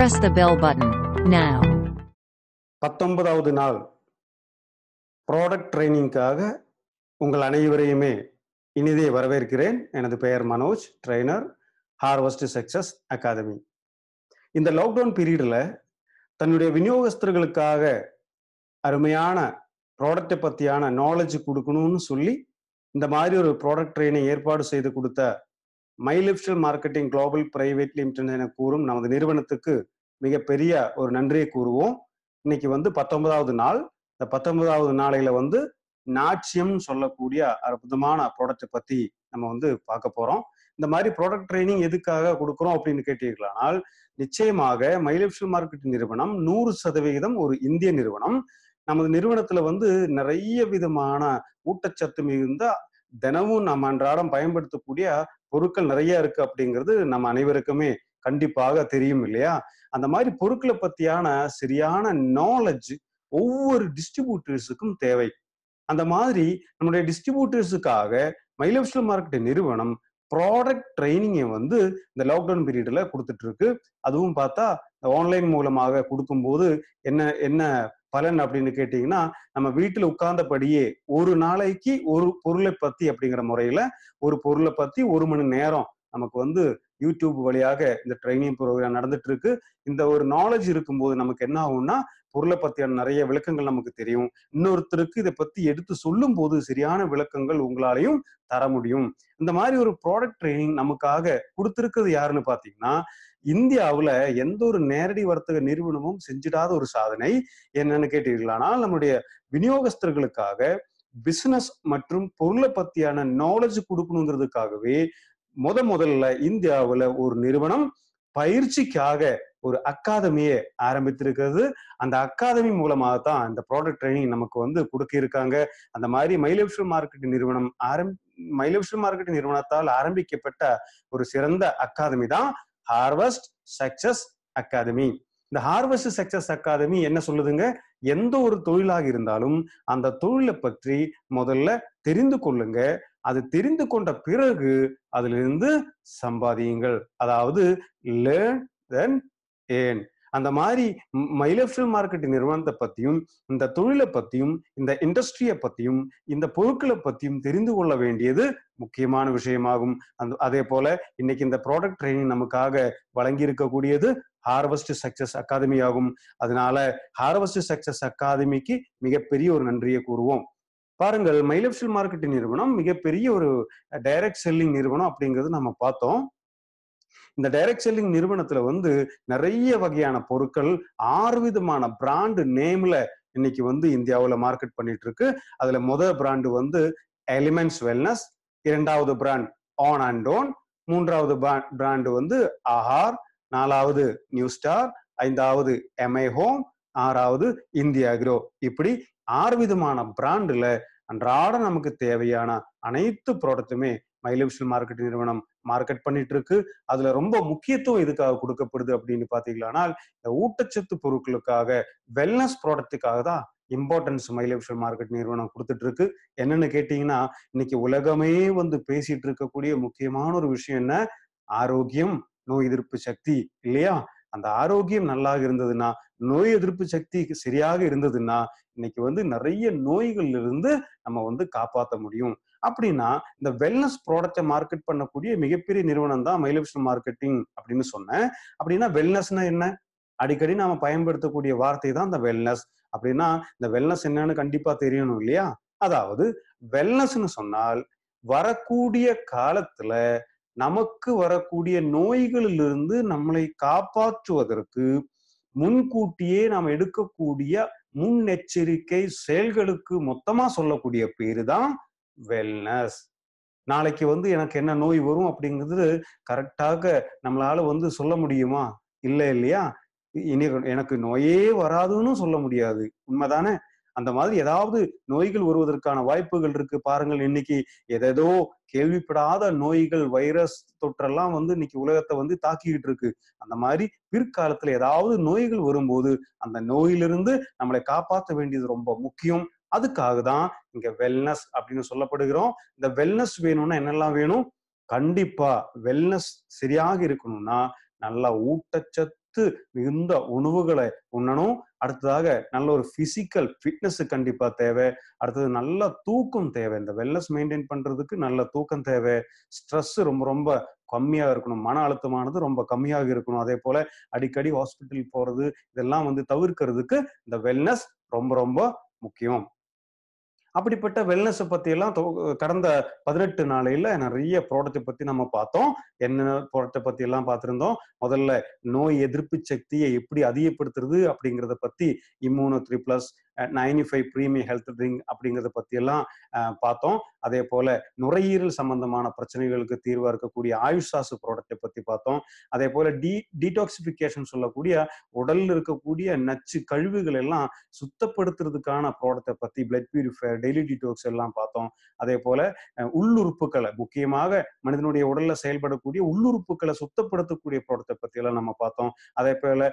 Press the bell button now. பத்தொன்பதாவது நாள் product ட்ரைனிங்காக உங்கள் அனைவரையுமே இனிதே வரவேற்கிறேன் எனது பெயர் Manoj trainer Harvest Success Academy இந்த லாக்டவுன் பீரியடில் தன்னுடைய விநியோகஸ்தர்களுக்காக அருமையான ப்ராடக்டை பற்றியான நாலேஜ் கொடுக்கணும்னு சொல்லி இந்த மாதிரி ஒரு ப்ராடக்ட் ட்ரெயினை ஏற்பாடு செய்து கொடுத்த Mylifestyle marketing global private limited என கூறும் நமது நிறுவனத்துக்கு மிகப்பெரிய ஒரு நன்றியை கூறுவோம் இன்னைக்கு வந்து பத்தொன்பதாவது நாள் இந்த பத்தொன்பதாவது நாளையில வந்து நாட்சியம் சொல்லக்கூடிய அற்புதமான ப்ராடக்ட்டை பத்தி நம்ம வந்து பார்க்க போறோம் இந்த மாதிரி ப்ராடக்ட் ட்ரைனிங் எதுக்காக கொடுக்குறோம் அப்படின்னு கேட்டீர்களானால் நிச்சயமாக மைலிப்ஷல் மார்க்கெட்டிங் நிறுவனம் நூறு சதவிகிதம் ஒரு இந்திய நிறுவனம் நமது நிறுவனத்துல வந்து நிறைய விதமான ஊட்டச்சத்து மிகுந்த தினமும் நம்ம அன்றாடம் பயன்படுத்தக்கூடிய பொருட்கள் நிறைய இருக்கு அப்படிங்கிறது நம்ம அனைவருக்குமே கண்டிப்பாக தெரியும் இல்லையா அந்த மாதிரி பொருட்களை பத்தியான சரியான நாலெட்ஜ் ஒவ்வொரு டிஸ்ட்ரிபியூட்டர்ஸுக்கும் தேவை அந்த மாதிரி நம்முடைய டிஸ்ட்ரிபியூட்டர்ஸுக்காக மயிலப்ஷல் மார்க்கெட் நிறுவனம் ப்ராடக்ட் ட்ரைனிங்கை வந்து இந்த லாக்டவுன் பீரியடில் கொடுத்துட்டு இருக்கு அதுவும் பார்த்தா ஆன்லைன் மூலமாக கொடுக்கும்போது என்ன என்ன பலன் அப்படின்னு கேட்டீங்கன்னா நம்ம வீட்டில் உட்கார்ந்தபடியே ஒரு நாளைக்கு ஒரு பொருளை பத்தி அப்படிங்கிற முறையில ஒரு பொருளை பத்தி ஒரு மணி நேரம் நமக்கு வந்து யூடியூப் வழியாக இந்த ட்ரைனிங் ப்ரோக்ராம் நடந்துட்டு இருக்கு இந்த ஒரு நாலேஜ் இருக்கும்போது நமக்கு என்ன ஆகும்னா பொருளை பத்தியான நிறைய விளக்கங்கள் நமக்கு தெரியும் இன்னொருத்தருக்கு இதை பத்தி எடுத்து சொல்லும் போது சரியான விளக்கங்கள் உங்களாலையும் தர முடியும் இந்த மாதிரி ஒரு ப்ராடக்ட் ட்ரைனிங் நமக்காக கொடுத்துருக்கிறது யாருன்னு பாத்தீங்கன்னா இந்தியாவுல எந்த ஒரு நேரடி வர்த்தக நிறுவனமும் செஞ்சிடாத ஒரு சாதனை என்னன்னு கேட்டீர்களானால் நம்முடைய விநியோகஸ்தர்களுக்காக பிசினஸ் மற்றும் பொருளை பத்தியான நாலேஜ் கொடுக்கணுங்கிறதுக்காகவே முத முதல்ல இந்தியாவில் ஒரு நிறுவனம் பயிற்சிக்காக ஒரு அகாதமியை ஆரம்பித்திருக்கிறது அந்த அகாதமி மூலமாக தான் இந்த ப்ராடக்ட் ட்ரைனிங் நமக்கு வந்து கொடுக்க இருக்காங்க அந்த மாதிரி மயிலவிஷல் மார்க்கெட் நிறுவனம் ஆரம் மயிலவிஷல் மார்க்கெட் நிறுவனத்தால் ஆரம்பிக்கப்பட்ட ஒரு சிறந்த அகாதமி தான் ஹார்வஸ்ட் சக்சஸ் அகாதமி இந்த ஹார்வஸ்ட் சக்சஸ் அகாதமி என்ன சொல்லுதுங்க எந்த ஒரு தொழிலாக இருந்தாலும் அந்த தொழிலை பற்றி முதல்ல தெரிந்து கொள்ளுங்க அது தெரிந்து கொண்ட பிறகு அதிலிருந்து சம்பாதியுங்கள் அதாவது தென் ஏன் அந்த மாதிரி மயிலஃபில் மார்க்கெட் நிறுவனத்தை பத்தியும் இந்த தொழிலை பத்தியும் இந்த இண்டஸ்ட்ரியை பத்தியும் இந்த பொருட்களை பத்தியும் தெரிந்து கொள்ள வேண்டியது முக்கியமான விஷயமாகும் அந்த அதே போல இன்னைக்கு இந்த ப்ராடக்ட் ட்ரைனிங் நமக்காக வழங்கி இருக்கக்கூடியது ஹார்வஸ்ட் சக்சஸ் அகாதமி ஆகும் அதனால ஹார்வஸ்ட் சக்சஸ் அகாதமிக்கு மிகப்பெரிய ஒரு நன்றியை கூறுவோம் பாருங்கள் மைலப்சில் மார்க்கெட்டிங் நிறுவனம் மிகப்பெரிய ஒரு டைரக்ட் செல்லிங் நிறுவனம் அப்படிங்கிறது நம்ம பார்த்தோம் இந்த டைரக்ட் செல்லிங் நிறுவனத்துல வந்து நிறைய வகையான பொருட்கள் ஆறு விதமான பிராண்டு நேம்ல இன்னைக்கு வந்து இந்தியாவில் மார்க்கெட் பண்ணிட்டு இருக்கு அதுல முதல் பிராண்டு வந்து எலிமெண்ட்ஸ் வெல்னஸ் இரண்டாவது பிராண்ட் ஆன் அண்ட் ஓன் மூன்றாவது பிராண்டு வந்து ஆஹார் நாலாவது நியூ ஸ்டார் ஐந்தாவது எம்ஐ ஹோம் ஆறாவது இந்தியா குரோ இப்படி ஆறு விதமான பிராண்டில் அன்றாட நமக்கு தேவையான அனைத்து ப்ராடக்ட்டுமே மயிலவிஷல் மார்க்கெட் நிறுவனம் மார்க்கெட் பண்ணிட்டு இருக்கு அதுல ரொம்ப முக்கியத்துவம் இதுக்காக கொடுக்கப்படுது அப்படின்னு பாத்தீங்களானால் இந்த ஊட்டச்சத்து பொருட்களுக்காக வெல்னஸ் ப்ராடக்ட்டுக்காக தான் இம்பார்ட்டன்ஸ் மயிலவிஷல் மார்க்கெட் நிறுவனம் கொடுத்துட்டு இருக்கு என்னன்னு கேட்டீங்கன்னா இன்னைக்கு உலகமே வந்து பேசிட்டு இருக்கக்கூடிய முக்கியமான ஒரு விஷயம் என்ன ஆரோக்கியம் நோய் எதிர்ப்பு சக்தி இல்லையா அந்த ஆரோக்கியம் நல்லா இருந்ததுன்னா நோய் எதிர்ப்பு சக்தி சரியாக இருந்ததுன்னா இன்னைக்கு வந்து நிறைய நோய்கள் இருந்து நம்ம வந்து காப்பாற்ற முடியும் அப்படின்னா இந்த வெல்னஸ் ப்ராடக்டை மார்க்கெட் பண்ணக்கூடிய மிகப்பெரிய நிறுவனம் தான் மயிலபிஷன் மார்க்கெட்டிங் அப்படின்னு சொன்னேன் அப்படின்னா வெல்னஸ்னா என்ன அடிக்கடி நாம பயன்படுத்தக்கூடிய வார்த்தை தான் இந்த வெல்னஸ் அப்படின்னா இந்த வெல்னஸ் என்னன்னு கண்டிப்பா தெரியணும் இல்லையா அதாவது வெல்னஸ்ன்னு சொன்னால் வரக்கூடிய காலத்துல நமக்கு வரக்கூடிய நோய்களிலிருந்து நம்மளை காப்பாற்றுவதற்கு முன்கூட்டியே நாம் எடுக்கக்கூடிய முன்னெச்சரிக்கை செயல்களுக்கு மொத்தமா சொல்லக்கூடிய பேரு தான் வெல்னஸ் நாளைக்கு வந்து எனக்கு என்ன நோய் வரும் அப்படிங்கிறது கரெக்டாக நம்மளால வந்து சொல்ல முடியுமா இல்லை இல்லையா இனி எனக்கு நோயே வராதுன்னு சொல்ல முடியாது உண்மைதானே அந்த மாதிரி ஏதாவது நோய்கள் வருவதற்கான வாய்ப்புகள் இருக்கு பாருங்கள் இன்னைக்கு எதேதோ கேள்விப்படாத நோய்கள் வைரஸ் தொற்றெல்லாம் வந்து இன்னைக்கு உலகத்தை வந்து தாக்கிக்கிட்டு இருக்கு அந்த மாதிரி பிற்காலத்துல ஏதாவது நோய்கள் வரும்போது அந்த நோயிலிருந்து நம்மளை காப்பாற்ற வேண்டியது ரொம்ப முக்கியம் அதுக்காக தான் இங்க வெல்னஸ் அப்படின்னு சொல்லப்படுகிறோம் இந்த வெல்னஸ் வேணும்னா என்னெல்லாம் வேணும் கண்டிப்பா வெல்னஸ் சரியாக இருக்கணும்னா நல்லா ஊட்டச்சத்து சத்து மிகுந்த உணவுகளை உண்ணணும் அடுத்ததாக நல்ல ஒரு பிசிக்கல் ஃபிட்னஸ் கண்டிப்பா தேவை அடுத்தது நல்ல தூக்கம் தேவை இந்த வெல்னஸ் மெயின்டைன் பண்றதுக்கு நல்ல தூக்கம் தேவை ஸ்ட்ரெஸ் ரொம்ப ரொம்ப கம்மியாக இருக்கணும் மன அழுத்தமானது ரொம்ப கம்மியாக இருக்கணும் அதே போல அடிக்கடி ஹாஸ்பிட்டல் போறது இதெல்லாம் வந்து தவிர்க்கிறதுக்கு இந்த வெல்னஸ் ரொம்ப ரொம்ப முக்கியம் அப்படிப்பட்ட பத்தி எல்லாம் கடந்த பதினெட்டு நாளையில நிறைய ப்ராடக்ட் பத்தி நம்ம பார்த்தோம் என்னென்ன பத்தி எல்லாம் பார்த்துருந்தோம் முதல்ல நோய் எதிர்ப்பு சக்தியை எப்படி அதிகப்படுத்துறது அப்படிங்கிறத பத்தி Immuno three plus ninety five premium health drink அப்படிங்கிறத பற்றியெல்லாம் பார்த்தோம் அதே போல் நுரையீரல் சம்பந்தமான பிரச்சனைகளுக்கு தீர்வாக இருக்கக்கூடிய ஆயுஷ் சாசு ப்ராடக்டை பற்றி பார்த்தோம் அதே போல் டி டீடாக்சிஃபிகேஷன் சொல்லக்கூடிய உடலில் இருக்கக்கூடிய நச்சு கழிவுகள் எல்லாம் சுத்தப்படுத்துறதுக்கான ப்ராடக்டை பற்றி பிளட் பியூரிஃபயர் டெய்லி டீடாக்ஸ் எல்லாம் பார்த்தோம் அதே போல் உள்ளுறுப்புகளை முக்கியமாக மனிதனுடைய உடலில் செயல்படக்கூடிய உள்ளுறுப்புகளை சுத்தப்படுத்தக்கூடிய ப்ராடக்டை பற்றியெல்லாம் நம்ம பார்த்தோம் அதே போல்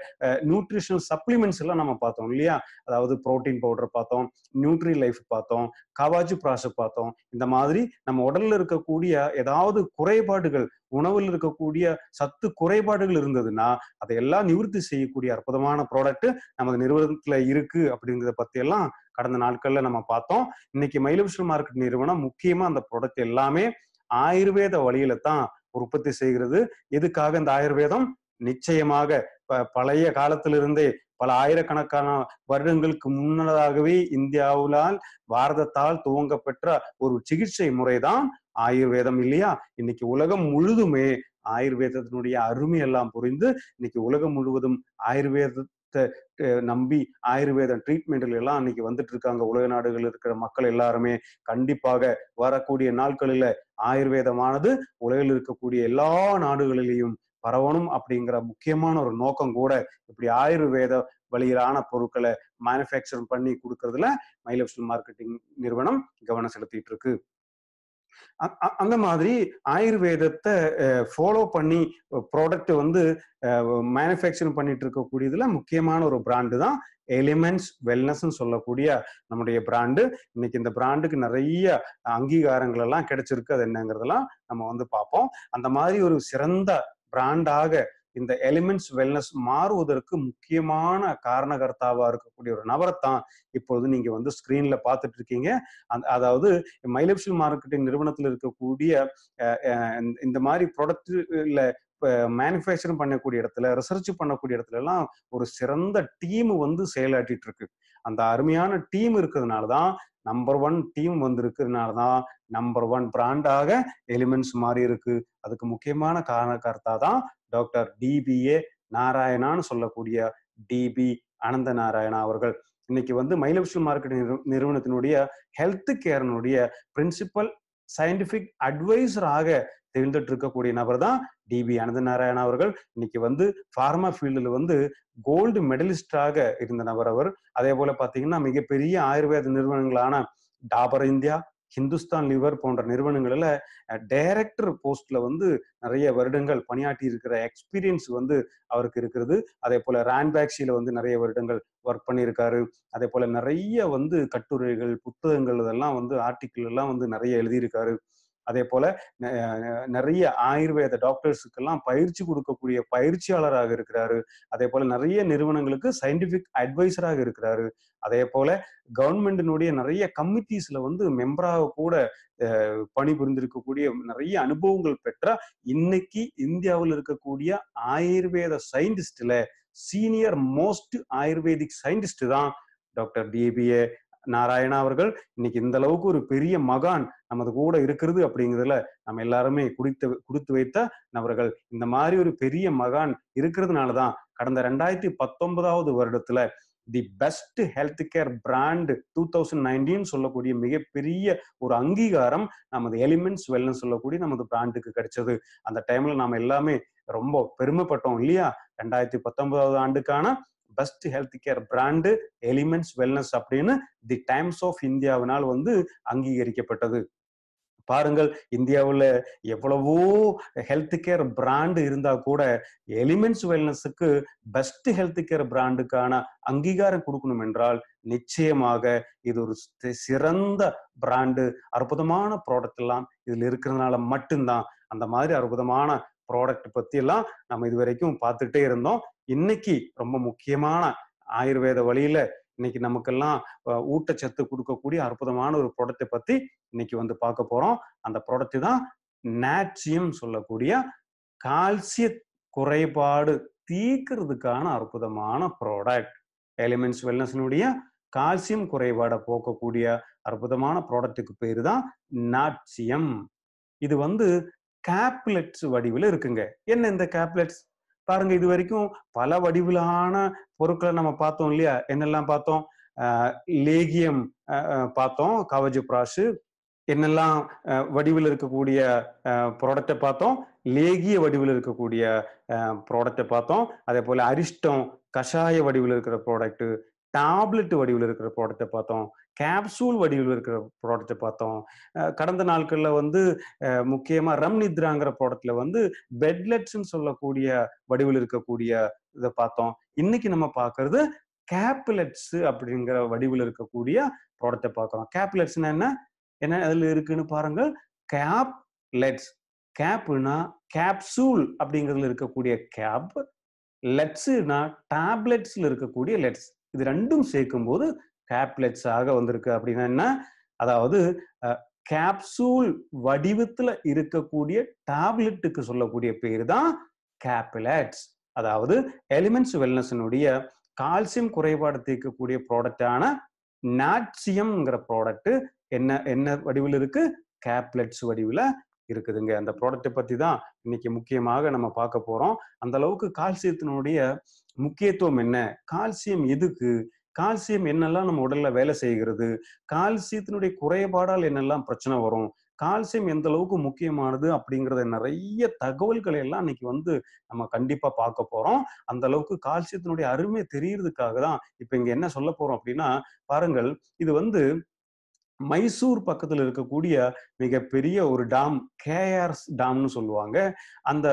நியூட்ரிஷனல் சப்ளிமெண்ட்ஸ் எல்லாம் நம்ம பார்த்தோம் இல்லையா அதாவது ப்ரோட்டீன் ப்ரோட்டீன் பவுடர் பார்த்தோம் நியூட்ரி லைஃப் பார்த்தோம் கவாஜு ப்ராஸ் பார்த்தோம் இந்த மாதிரி நம்ம உடல்ல இருக்கக்கூடிய ஏதாவது குறைபாடுகள் உணவில் இருக்கக்கூடிய சத்து குறைபாடுகள் இருந்ததுன்னா அதையெல்லாம் நிவர்த்தி செய்யக்கூடிய அற்புதமான ப்ராடக்ட் நமது நிறுவனத்துல இருக்கு அப்படிங்கிறத பத்தி எல்லாம் கடந்த நாட்கள்ல நம்ம பார்த்தோம் இன்னைக்கு மயிலபிஷன் மார்க்கெட் நிறுவனம் முக்கியமா அந்த ப்ராடக்ட் எல்லாமே ஆயுர்வேத வழியில தான் உற்பத்தி செய்கிறது எதுக்காக இந்த ஆயுர்வேதம் நிச்சயமாக பழைய காலத்திலிருந்தே பல ஆயிரக்கணக்கான வருடங்களுக்கு முன்னதாகவே இந்தியாவிலால் பாரதத்தால் துவங்கப்பெற்ற ஒரு சிகிச்சை முறைதான் ஆயுர்வேதம் இல்லையா இன்னைக்கு உலகம் முழுதுமே ஆயுர்வேதத்தினுடைய அருமை எல்லாம் புரிந்து இன்னைக்கு உலகம் முழுவதும் ஆயுர்வேத நம்பி ஆயுர்வேத ட்ரீட்மெண்ட்ல எல்லாம் அன்னைக்கு வந்துட்டு இருக்காங்க உலக நாடுகள் இருக்கிற மக்கள் எல்லாருமே கண்டிப்பாக வரக்கூடிய நாட்களில ஆயுர்வேதமானது உலகில் இருக்கக்கூடிய எல்லா நாடுகளிலையும் பரவணும் அப்படிங்கிற முக்கியமான ஒரு நோக்கம் கூட இப்படி ஆயுர்வேத வழியிலான பொருட்களை மேனுஃபேக்சர் பண்ணி கொடுக்கறதுல மயிலப்ஸ்மி மார்க்கெட்டிங் நிறுவனம் கவனம் செலுத்திட்டு இருக்கு அந்த மாதிரி ஆயுர்வேதத்தை ஃபாலோ பண்ணி ப்ராடக்ட் வந்து மேனுஃபேக்சரிங் பண்ணிட்டு இருக்கக்கூடியதுல முக்கியமான ஒரு பிராண்டு தான் எலிமெண்ட்ஸ் வெல்னஸ்ன்னு சொல்லக்கூடிய நம்முடைய பிராண்டு இன்னைக்கு இந்த பிராண்டுக்கு நிறைய அங்கீகாரங்கள் எல்லாம் கிடைச்சிருக்கு அது என்னங்கிறதெல்லாம் நம்ம வந்து பார்ப்போம் அந்த மாதிரி ஒரு சிறந்த பிராண்டாக இந்த எலிமெண்ட்ஸ் வெல்னஸ் மாறுவதற்கு முக்கியமான காரணகர்த்தாவா இருக்கக்கூடிய ஒரு நபரை தான் இப்பொழுது நீங்க வந்து ஸ்கிரீன்ல பார்த்துட்டு இருக்கீங்க அதாவது மைலப்ஷில் மார்க்கெட்டிங் நிறுவனத்தில் இருக்கக்கூடிய இந்த மாதிரி ப்ராடக்ட்ல மேனுஃபேக்சரிங் பண்ணக்கூடிய இடத்துல ரிசர்ச் பண்ணக்கூடிய இடத்துல எல்லாம் ஒரு சிறந்த டீம் வந்து செயலாட்டிட்டு இருக்கு அந்த அருமையான டீம் இருக்கிறதுனால தான் நம்பர் ஒன் டீம் வந்திருக்கிறதுனால தான் நம்பர் ஒன் பிராண்டாக எலிமெண்ட்ஸ் மாறி இருக்கு அதுக்கு முக்கியமான காரணக்கர்த்தா தான் டாக்டர் டிபிஏ நாராயணான்னு சொல்லக்கூடிய டிபி அனந்த நாராயணா அவர்கள் இன்னைக்கு வந்து மயிலவிஷல் மார்க்கெட்டிங் நிறுவனத்தினுடைய ஹெல்த் கேரனுடைய பிரின்சிபல் சயின்டிபிக் அட்வைசராக தெரிந்துட்டு இருக்கக்கூடிய நபர் தான் டிபி அனந்த நாராயணா அவர்கள் இன்னைக்கு வந்து ஃபார்மா ஃபீல்டில் வந்து கோல்டு மெடலிஸ்டாக இருந்த நபர் அவர் அதே போல பாத்தீங்கன்னா மிகப்பெரிய ஆயுர்வேத நிறுவனங்களான டாபர் இந்தியா ஹிந்துஸ்தான் லிவர் போன்ற நிறுவனங்களில் டைரக்டர் போஸ்ட்ல வந்து நிறைய வருடங்கள் பணியாற்றி இருக்கிற எக்ஸ்பீரியன்ஸ் வந்து அவருக்கு இருக்கிறது அதே போல ரேண்ட்பேக்ஸியில் வந்து நிறைய வருடங்கள் ஒர்க் பண்ணியிருக்காரு அதே போல நிறைய வந்து கட்டுரைகள் புத்தகங்கள் இதெல்லாம் வந்து ஆர்டிக்கிள் எல்லாம் வந்து நிறைய எழுதியிருக்காரு அதே போல நிறைய ஆயுர்வேத டாக்டர்ஸுக்கெல்லாம் பயிற்சி கொடுக்கக்கூடிய பயிற்சியாளராக இருக்கிறாரு அதே போல நிறைய நிறுவனங்களுக்கு சயின்டிபிக் அட்வைசராக இருக்கிறாரு அதே போல கவர்மெண்டினுடைய நிறைய கமிட்டிஸ்ல வந்து மெம்பராக கூட பணிபுரிந்திருக்கக்கூடிய நிறைய அனுபவங்கள் பெற்ற இன்னைக்கு இந்தியாவில் இருக்கக்கூடிய ஆயுர்வேத சயின்டிஸ்ட்ல சீனியர் மோஸ்ட் ஆயுர்வேதிக் சயின்டிஸ்ட் தான் டாக்டர் டிபிஏ நாராயணா அவர்கள் இன்னைக்கு இந்த அளவுக்கு ஒரு பெரிய மகான் நமது கூட இருக்கிறது அப்படிங்கிறதுல நம்ம எல்லாருமே குடித்து குடித்து வைத்த நபர்கள் இந்த மாதிரி ஒரு பெரிய மகான் இருக்கிறதுனாலதான் கடந்த ரெண்டாயிரத்தி பத்தொன்பதாவது வருடத்துல the best health care brand two thousand nineteen சொல்லக்கூடிய மிகப்பெரிய ஒரு அங்கீகாரம் நமது எலிமெண்ட்ஸ் வெல்னு சொல்லக்கூடிய நமது பிராண்டுக்கு கிடைச்சது அந்த டைம்ல நாம எல்லாமே ரொம்ப பெருமைப்பட்டோம் இல்லையா ரெண்டாயிரத்தி பத்தொன்பதாவது ஆண்டுக்கான best health care brand Elements Wellness அப்படின்னு தி டைம்ஸ் ஆஃப் இந்தியாவினால் வந்து அங்கீகரிக்கப்பட்டது பாருங்கள் இந்தியாவில் எவ்வளவோ ஹெல்த் கேர் பிராண்டு இருந்தா கூட எலிமெண்ட்ஸ் வெல்னஸுக்கு பெஸ்ட் ஹெல்த் கேர் பிராண்டுக்கான அங்கீகாரம் கொடுக்கணும் என்றால் நிச்சயமாக இது ஒரு சிறந்த பிராண்டு அற்புதமான ப்ராடக்ட் எல்லாம் இதில் இருக்கிறதுனால மட்டும்தான் அந்த மாதிரி அற்புதமான ப்ராடக்ட் பத்தி எல்லாம் நம்ம இது வரைக்கும் பார்த்துட்டே இருந்தோம் இன்னைக்கு ரொம்ப முக்கியமான ஆயுர்வேத வழியில இன்னைக்கு நமக்கெல்லாம் ஊட்டச்சத்து கொடுக்கக்கூடிய அற்புதமான ஒரு ப்ராடக்டை பத்தி இன்னைக்கு வந்து பார்க்க போறோம் அந்த ப்ராடக்ட் தான் நேட்சியம் சொல்லக்கூடிய கால்சிய குறைபாடு தீக்கிறதுக்கான அற்புதமான ப்ராடக்ட் எலிமெண்ட்ஸ் வெல்னஸ்னுடைய கால்சியம் குறைபாடை போக்கக்கூடிய அற்புதமான ப்ராடக்ட்டுக்கு பேர் தான் நாட்சியம் இது வந்து கேப்லெட்ஸ் வடிவில் இருக்குங்க என்ன இந்த கேப்லெட்ஸ் பாருங்க இது வரைக்கும் பல வடிவிலான பொருட்களை நம்ம பார்த்தோம் இல்லையா என்னெல்லாம் பார்த்தோம் லேகியம் பார்த்தோம் கவஜ பிராசு என்னெல்லாம் வடிவில் இருக்கக்கூடிய ப்ராடக்டை பார்த்தோம் லேகிய வடிவில் இருக்கக்கூடிய ப்ராடக்டை பார்த்தோம் அதே போல அரிஷ்டம் கஷாய வடிவில் இருக்கிற ப்ராடக்ட் டேப்லெட் வடிவில் இருக்கிற ப்ராடக்டை பார்த்தோம் கேப்சூல் வடிவில் இருக்கிற ப்ராடக்டை பார்த்தோம் கடந்த நாட்களில் வந்து முக்கியமாக ரம் நித்ராங்கிற ப்ராடக்ட்ல வந்து பெட்லெட்ஸ்ன்னு சொல்லக்கூடிய வடிவில் இருக்கக்கூடிய இதை பார்த்தோம் இன்னைக்கு நம்ம பார்க்கறது கேப்லெட்ஸ் அப்படிங்கிற வடிவில் இருக்கக்கூடிய ப்ராடக்டை பார்க்குறோம் கேப்லெட்ஸ்னா என்ன என்ன அதில் இருக்குன்னு பாருங்கள் கேப் லெட்ஸ் கேப்னா கேப்சூல் அப்படிங்கிறதுல இருக்கக்கூடிய கேப் லெட்ஸ்னா டேப்லெட்ஸ்ல இருக்கக்கூடிய லெட்ஸ் இது ரெண்டும் சேர்க்கும் போது ஆக வந்திருக்கு அப்படின்னா என்ன அதாவது கேப்சூல் வடிவத்துல இருக்கக்கூடிய டேப்லெட்டுக்கு சொல்லக்கூடிய பேர் தான் கேப்லெட்ஸ் அதாவது எலிமெண்ட்ஸ் வெல்னஸினுடைய கால்சியம் குறைபாடு தீர்க்கக்கூடிய ப்ராடக்டான நாட்சியம்ங்கிற ப்ராடக்ட் என்ன என்ன வடிவில் இருக்கு கேப்லெட்ஸ் வடிவில் இருக்குதுங்க அந்த ப்ராடக்ட்டை பற்றி தான் இன்னைக்கு முக்கியமாக நம்ம பார்க்க போகிறோம் அந்த அளவுக்கு கால்சியத்தினுடைய முக்கியத்துவம் என்ன கால்சியம் எதுக்கு கால்சியம் என்னெல்லாம் நம்ம உடல்ல வேலை செய்கிறது கால்சியத்தினுடைய குறைபாடால் என்னெல்லாம் பிரச்சனை வரும் கால்சியம் எந்த அளவுக்கு முக்கியமானது அப்படிங்கிறத நிறைய தகவல்களை எல்லாம் இன்னைக்கு வந்து நம்ம கண்டிப்பா பார்க்க போறோம் அந்த அளவுக்கு கால்சியத்தினுடைய அருமை தெரியறதுக்காக தான் இப்ப இங்க என்ன சொல்ல போறோம் அப்படின்னா பாருங்கள் இது வந்து மைசூர் பக்கத்துல இருக்கக்கூடிய மிகப்பெரிய ஒரு டாம் கேஆர்எஸ் டாம்னு சொல்லுவாங்க அந்த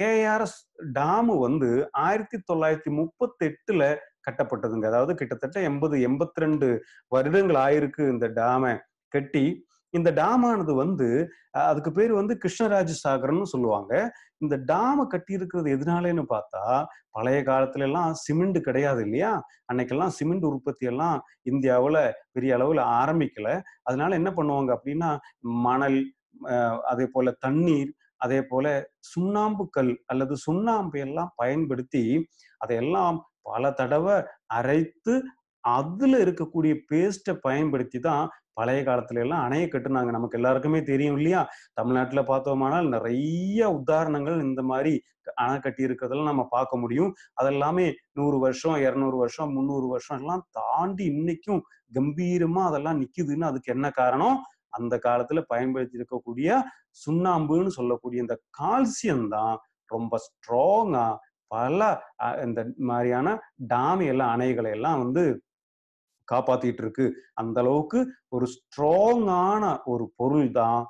கேஆர்எஸ் டாம் வந்து ஆயிரத்தி தொள்ளாயிரத்தி முப்பத்தி எட்டுல கட்டப்பட்டதுங்க அதாவது கிட்டத்தட்ட எண்பது எண்பத்தி ரெண்டு வருடங்கள் ஆயிருக்கு இந்த டாமை கட்டி இந்த டாமானது வந்து அதுக்கு பேர் வந்து கிருஷ்ணராஜ சாகர்னு சொல்லுவாங்க இந்த டாம கட்டி இருக்கிறது எதனாலேன்னு பார்த்தா பழைய காலத்துல எல்லாம் சிமெண்ட் கிடையாது இல்லையா அன்னைக்கெல்லாம் சிமெண்ட் உற்பத்தி எல்லாம் இந்தியாவில் பெரிய அளவில் ஆரம்பிக்கல அதனால என்ன பண்ணுவாங்க அப்படின்னா மணல் அதே போல தண்ணீர் அதே போல சுண்ணாம்புக்கல் அல்லது சுண்ணாம்பு எல்லாம் பயன்படுத்தி அதையெல்லாம் பல தடவை அரைத்து அதுல இருக்கக்கூடிய பேஸ்ட்டை பயன்படுத்தி தான் பழைய காலத்துல எல்லாம் அணைய கட்டுனாங்க நமக்கு எல்லாருக்குமே தெரியும் இல்லையா தமிழ்நாட்டுல பார்த்தோமானால் நிறைய உதாரணங்கள் இந்த மாதிரி அணை கட்டி இருக்கிறதெல்லாம் நம்ம பார்க்க முடியும் அதெல்லாமே நூறு வருஷம் இரநூறு வருஷம் முந்நூறு வருஷம் எல்லாம் தாண்டி இன்னைக்கும் கம்பீரமா அதெல்லாம் நிக்குதுன்னு அதுக்கு என்ன காரணம் அந்த காலத்துல பயன்படுத்தி இருக்கக்கூடிய சுண்ணாம்புன்னு சொல்லக்கூடிய இந்த கால்சியம் தான் ரொம்ப ஸ்ட்ராங்கா பல இந்த மாதிரியான டாமி எல்லாம் அணைகளை எல்லாம் வந்து காப்பாத்திட்டு இருக்கு அந்த அளவுக்கு ஒரு ஸ்ட்ராங்கான ஒரு பொருள் தான்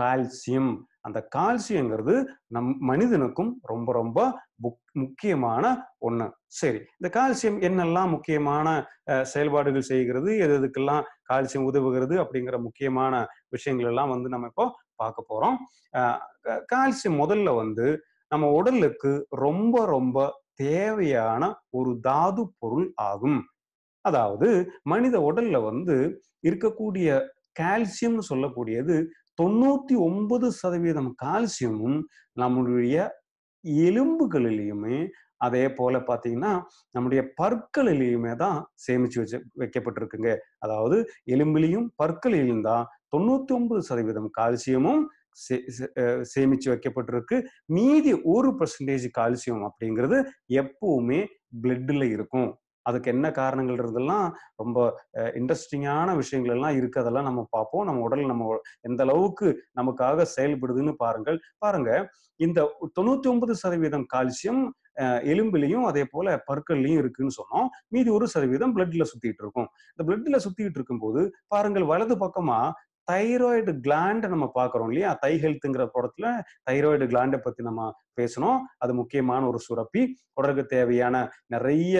கால்சியம் அந்த கால்சியங்கிறது நம் மனிதனுக்கும் ரொம்ப ரொம்ப முக்கியமான ஒண்ணு சரி இந்த கால்சியம் என்னெல்லாம் முக்கியமான செயல்பாடுகள் செய்கிறது எது எதுக்கெல்லாம் கால்சியம் உதவுகிறது அப்படிங்கிற முக்கியமான விஷயங்கள் எல்லாம் வந்து நம்ம இப்போ பார்க்க போறோம் கால்சியம் முதல்ல வந்து நம்ம உடலுக்கு ரொம்ப ரொம்ப தேவையான ஒரு தாது பொருள் ஆகும் அதாவது மனித உடல்ல வந்து இருக்கக்கூடிய கால்சியம்னு சொல்லக்கூடியது தொண்ணூத்தி ஒன்பது சதவீதம் கால்சியமும் நம்முடைய எலும்புகளிலையுமே அதே போல பாத்தீங்கன்னா நம்முடைய பற்களிலையுமே தான் சேமிச்சு வச்சு வைக்கப்பட்டிருக்குங்க அதாவது எலும்பிலையும் பற்களிலும் தான் தொண்ணூத்தி ஒன்பது சதவீதம் கால்சியமும் சேமிச்சு வைக்கப்பட்டிருக்கு மீதி ஒரு பர்சன்டேஜ் கால்சியம் அப்படிங்கிறது எப்பவுமே பிளட்ல இருக்கும் அதுக்கு என்ன காரணங்கள் இருந்தெல்லாம் ரொம்ப இன்ட்ரெஸ்டிங்கான விஷயங்கள் எல்லாம் இருக்கிறதெல்லாம் நம்ம பார்ப்போம் நம்ம உடல் நம்ம எந்த அளவுக்கு நமக்காக செயல்படுதுன்னு பாருங்கள் பாருங்க இந்த தொண்ணூத்தி ஒன்பது சதவீதம் கால்சியம் எலும்புலையும் அதே போல பற்கள்லையும் இருக்குன்னு சொன்னோம் மீதி ஒரு சதவீதம் பிளட்ல சுத்திட்டு இருக்கும் இந்த பிளட்ல சுத்திட்டு இருக்கும்போது பாருங்கள் வலது பக்கமா தைராய்டு கிளாண்டை நம்ம பார்க்குறோம் இல்லையா தை ஹெல்த்துங்கிற படத்தில் தைராய்டு கிளாண்டை பற்றி நம்ம பேசணும் அது முக்கியமான ஒரு சுரப்பி உடலுக்கு தேவையான நிறைய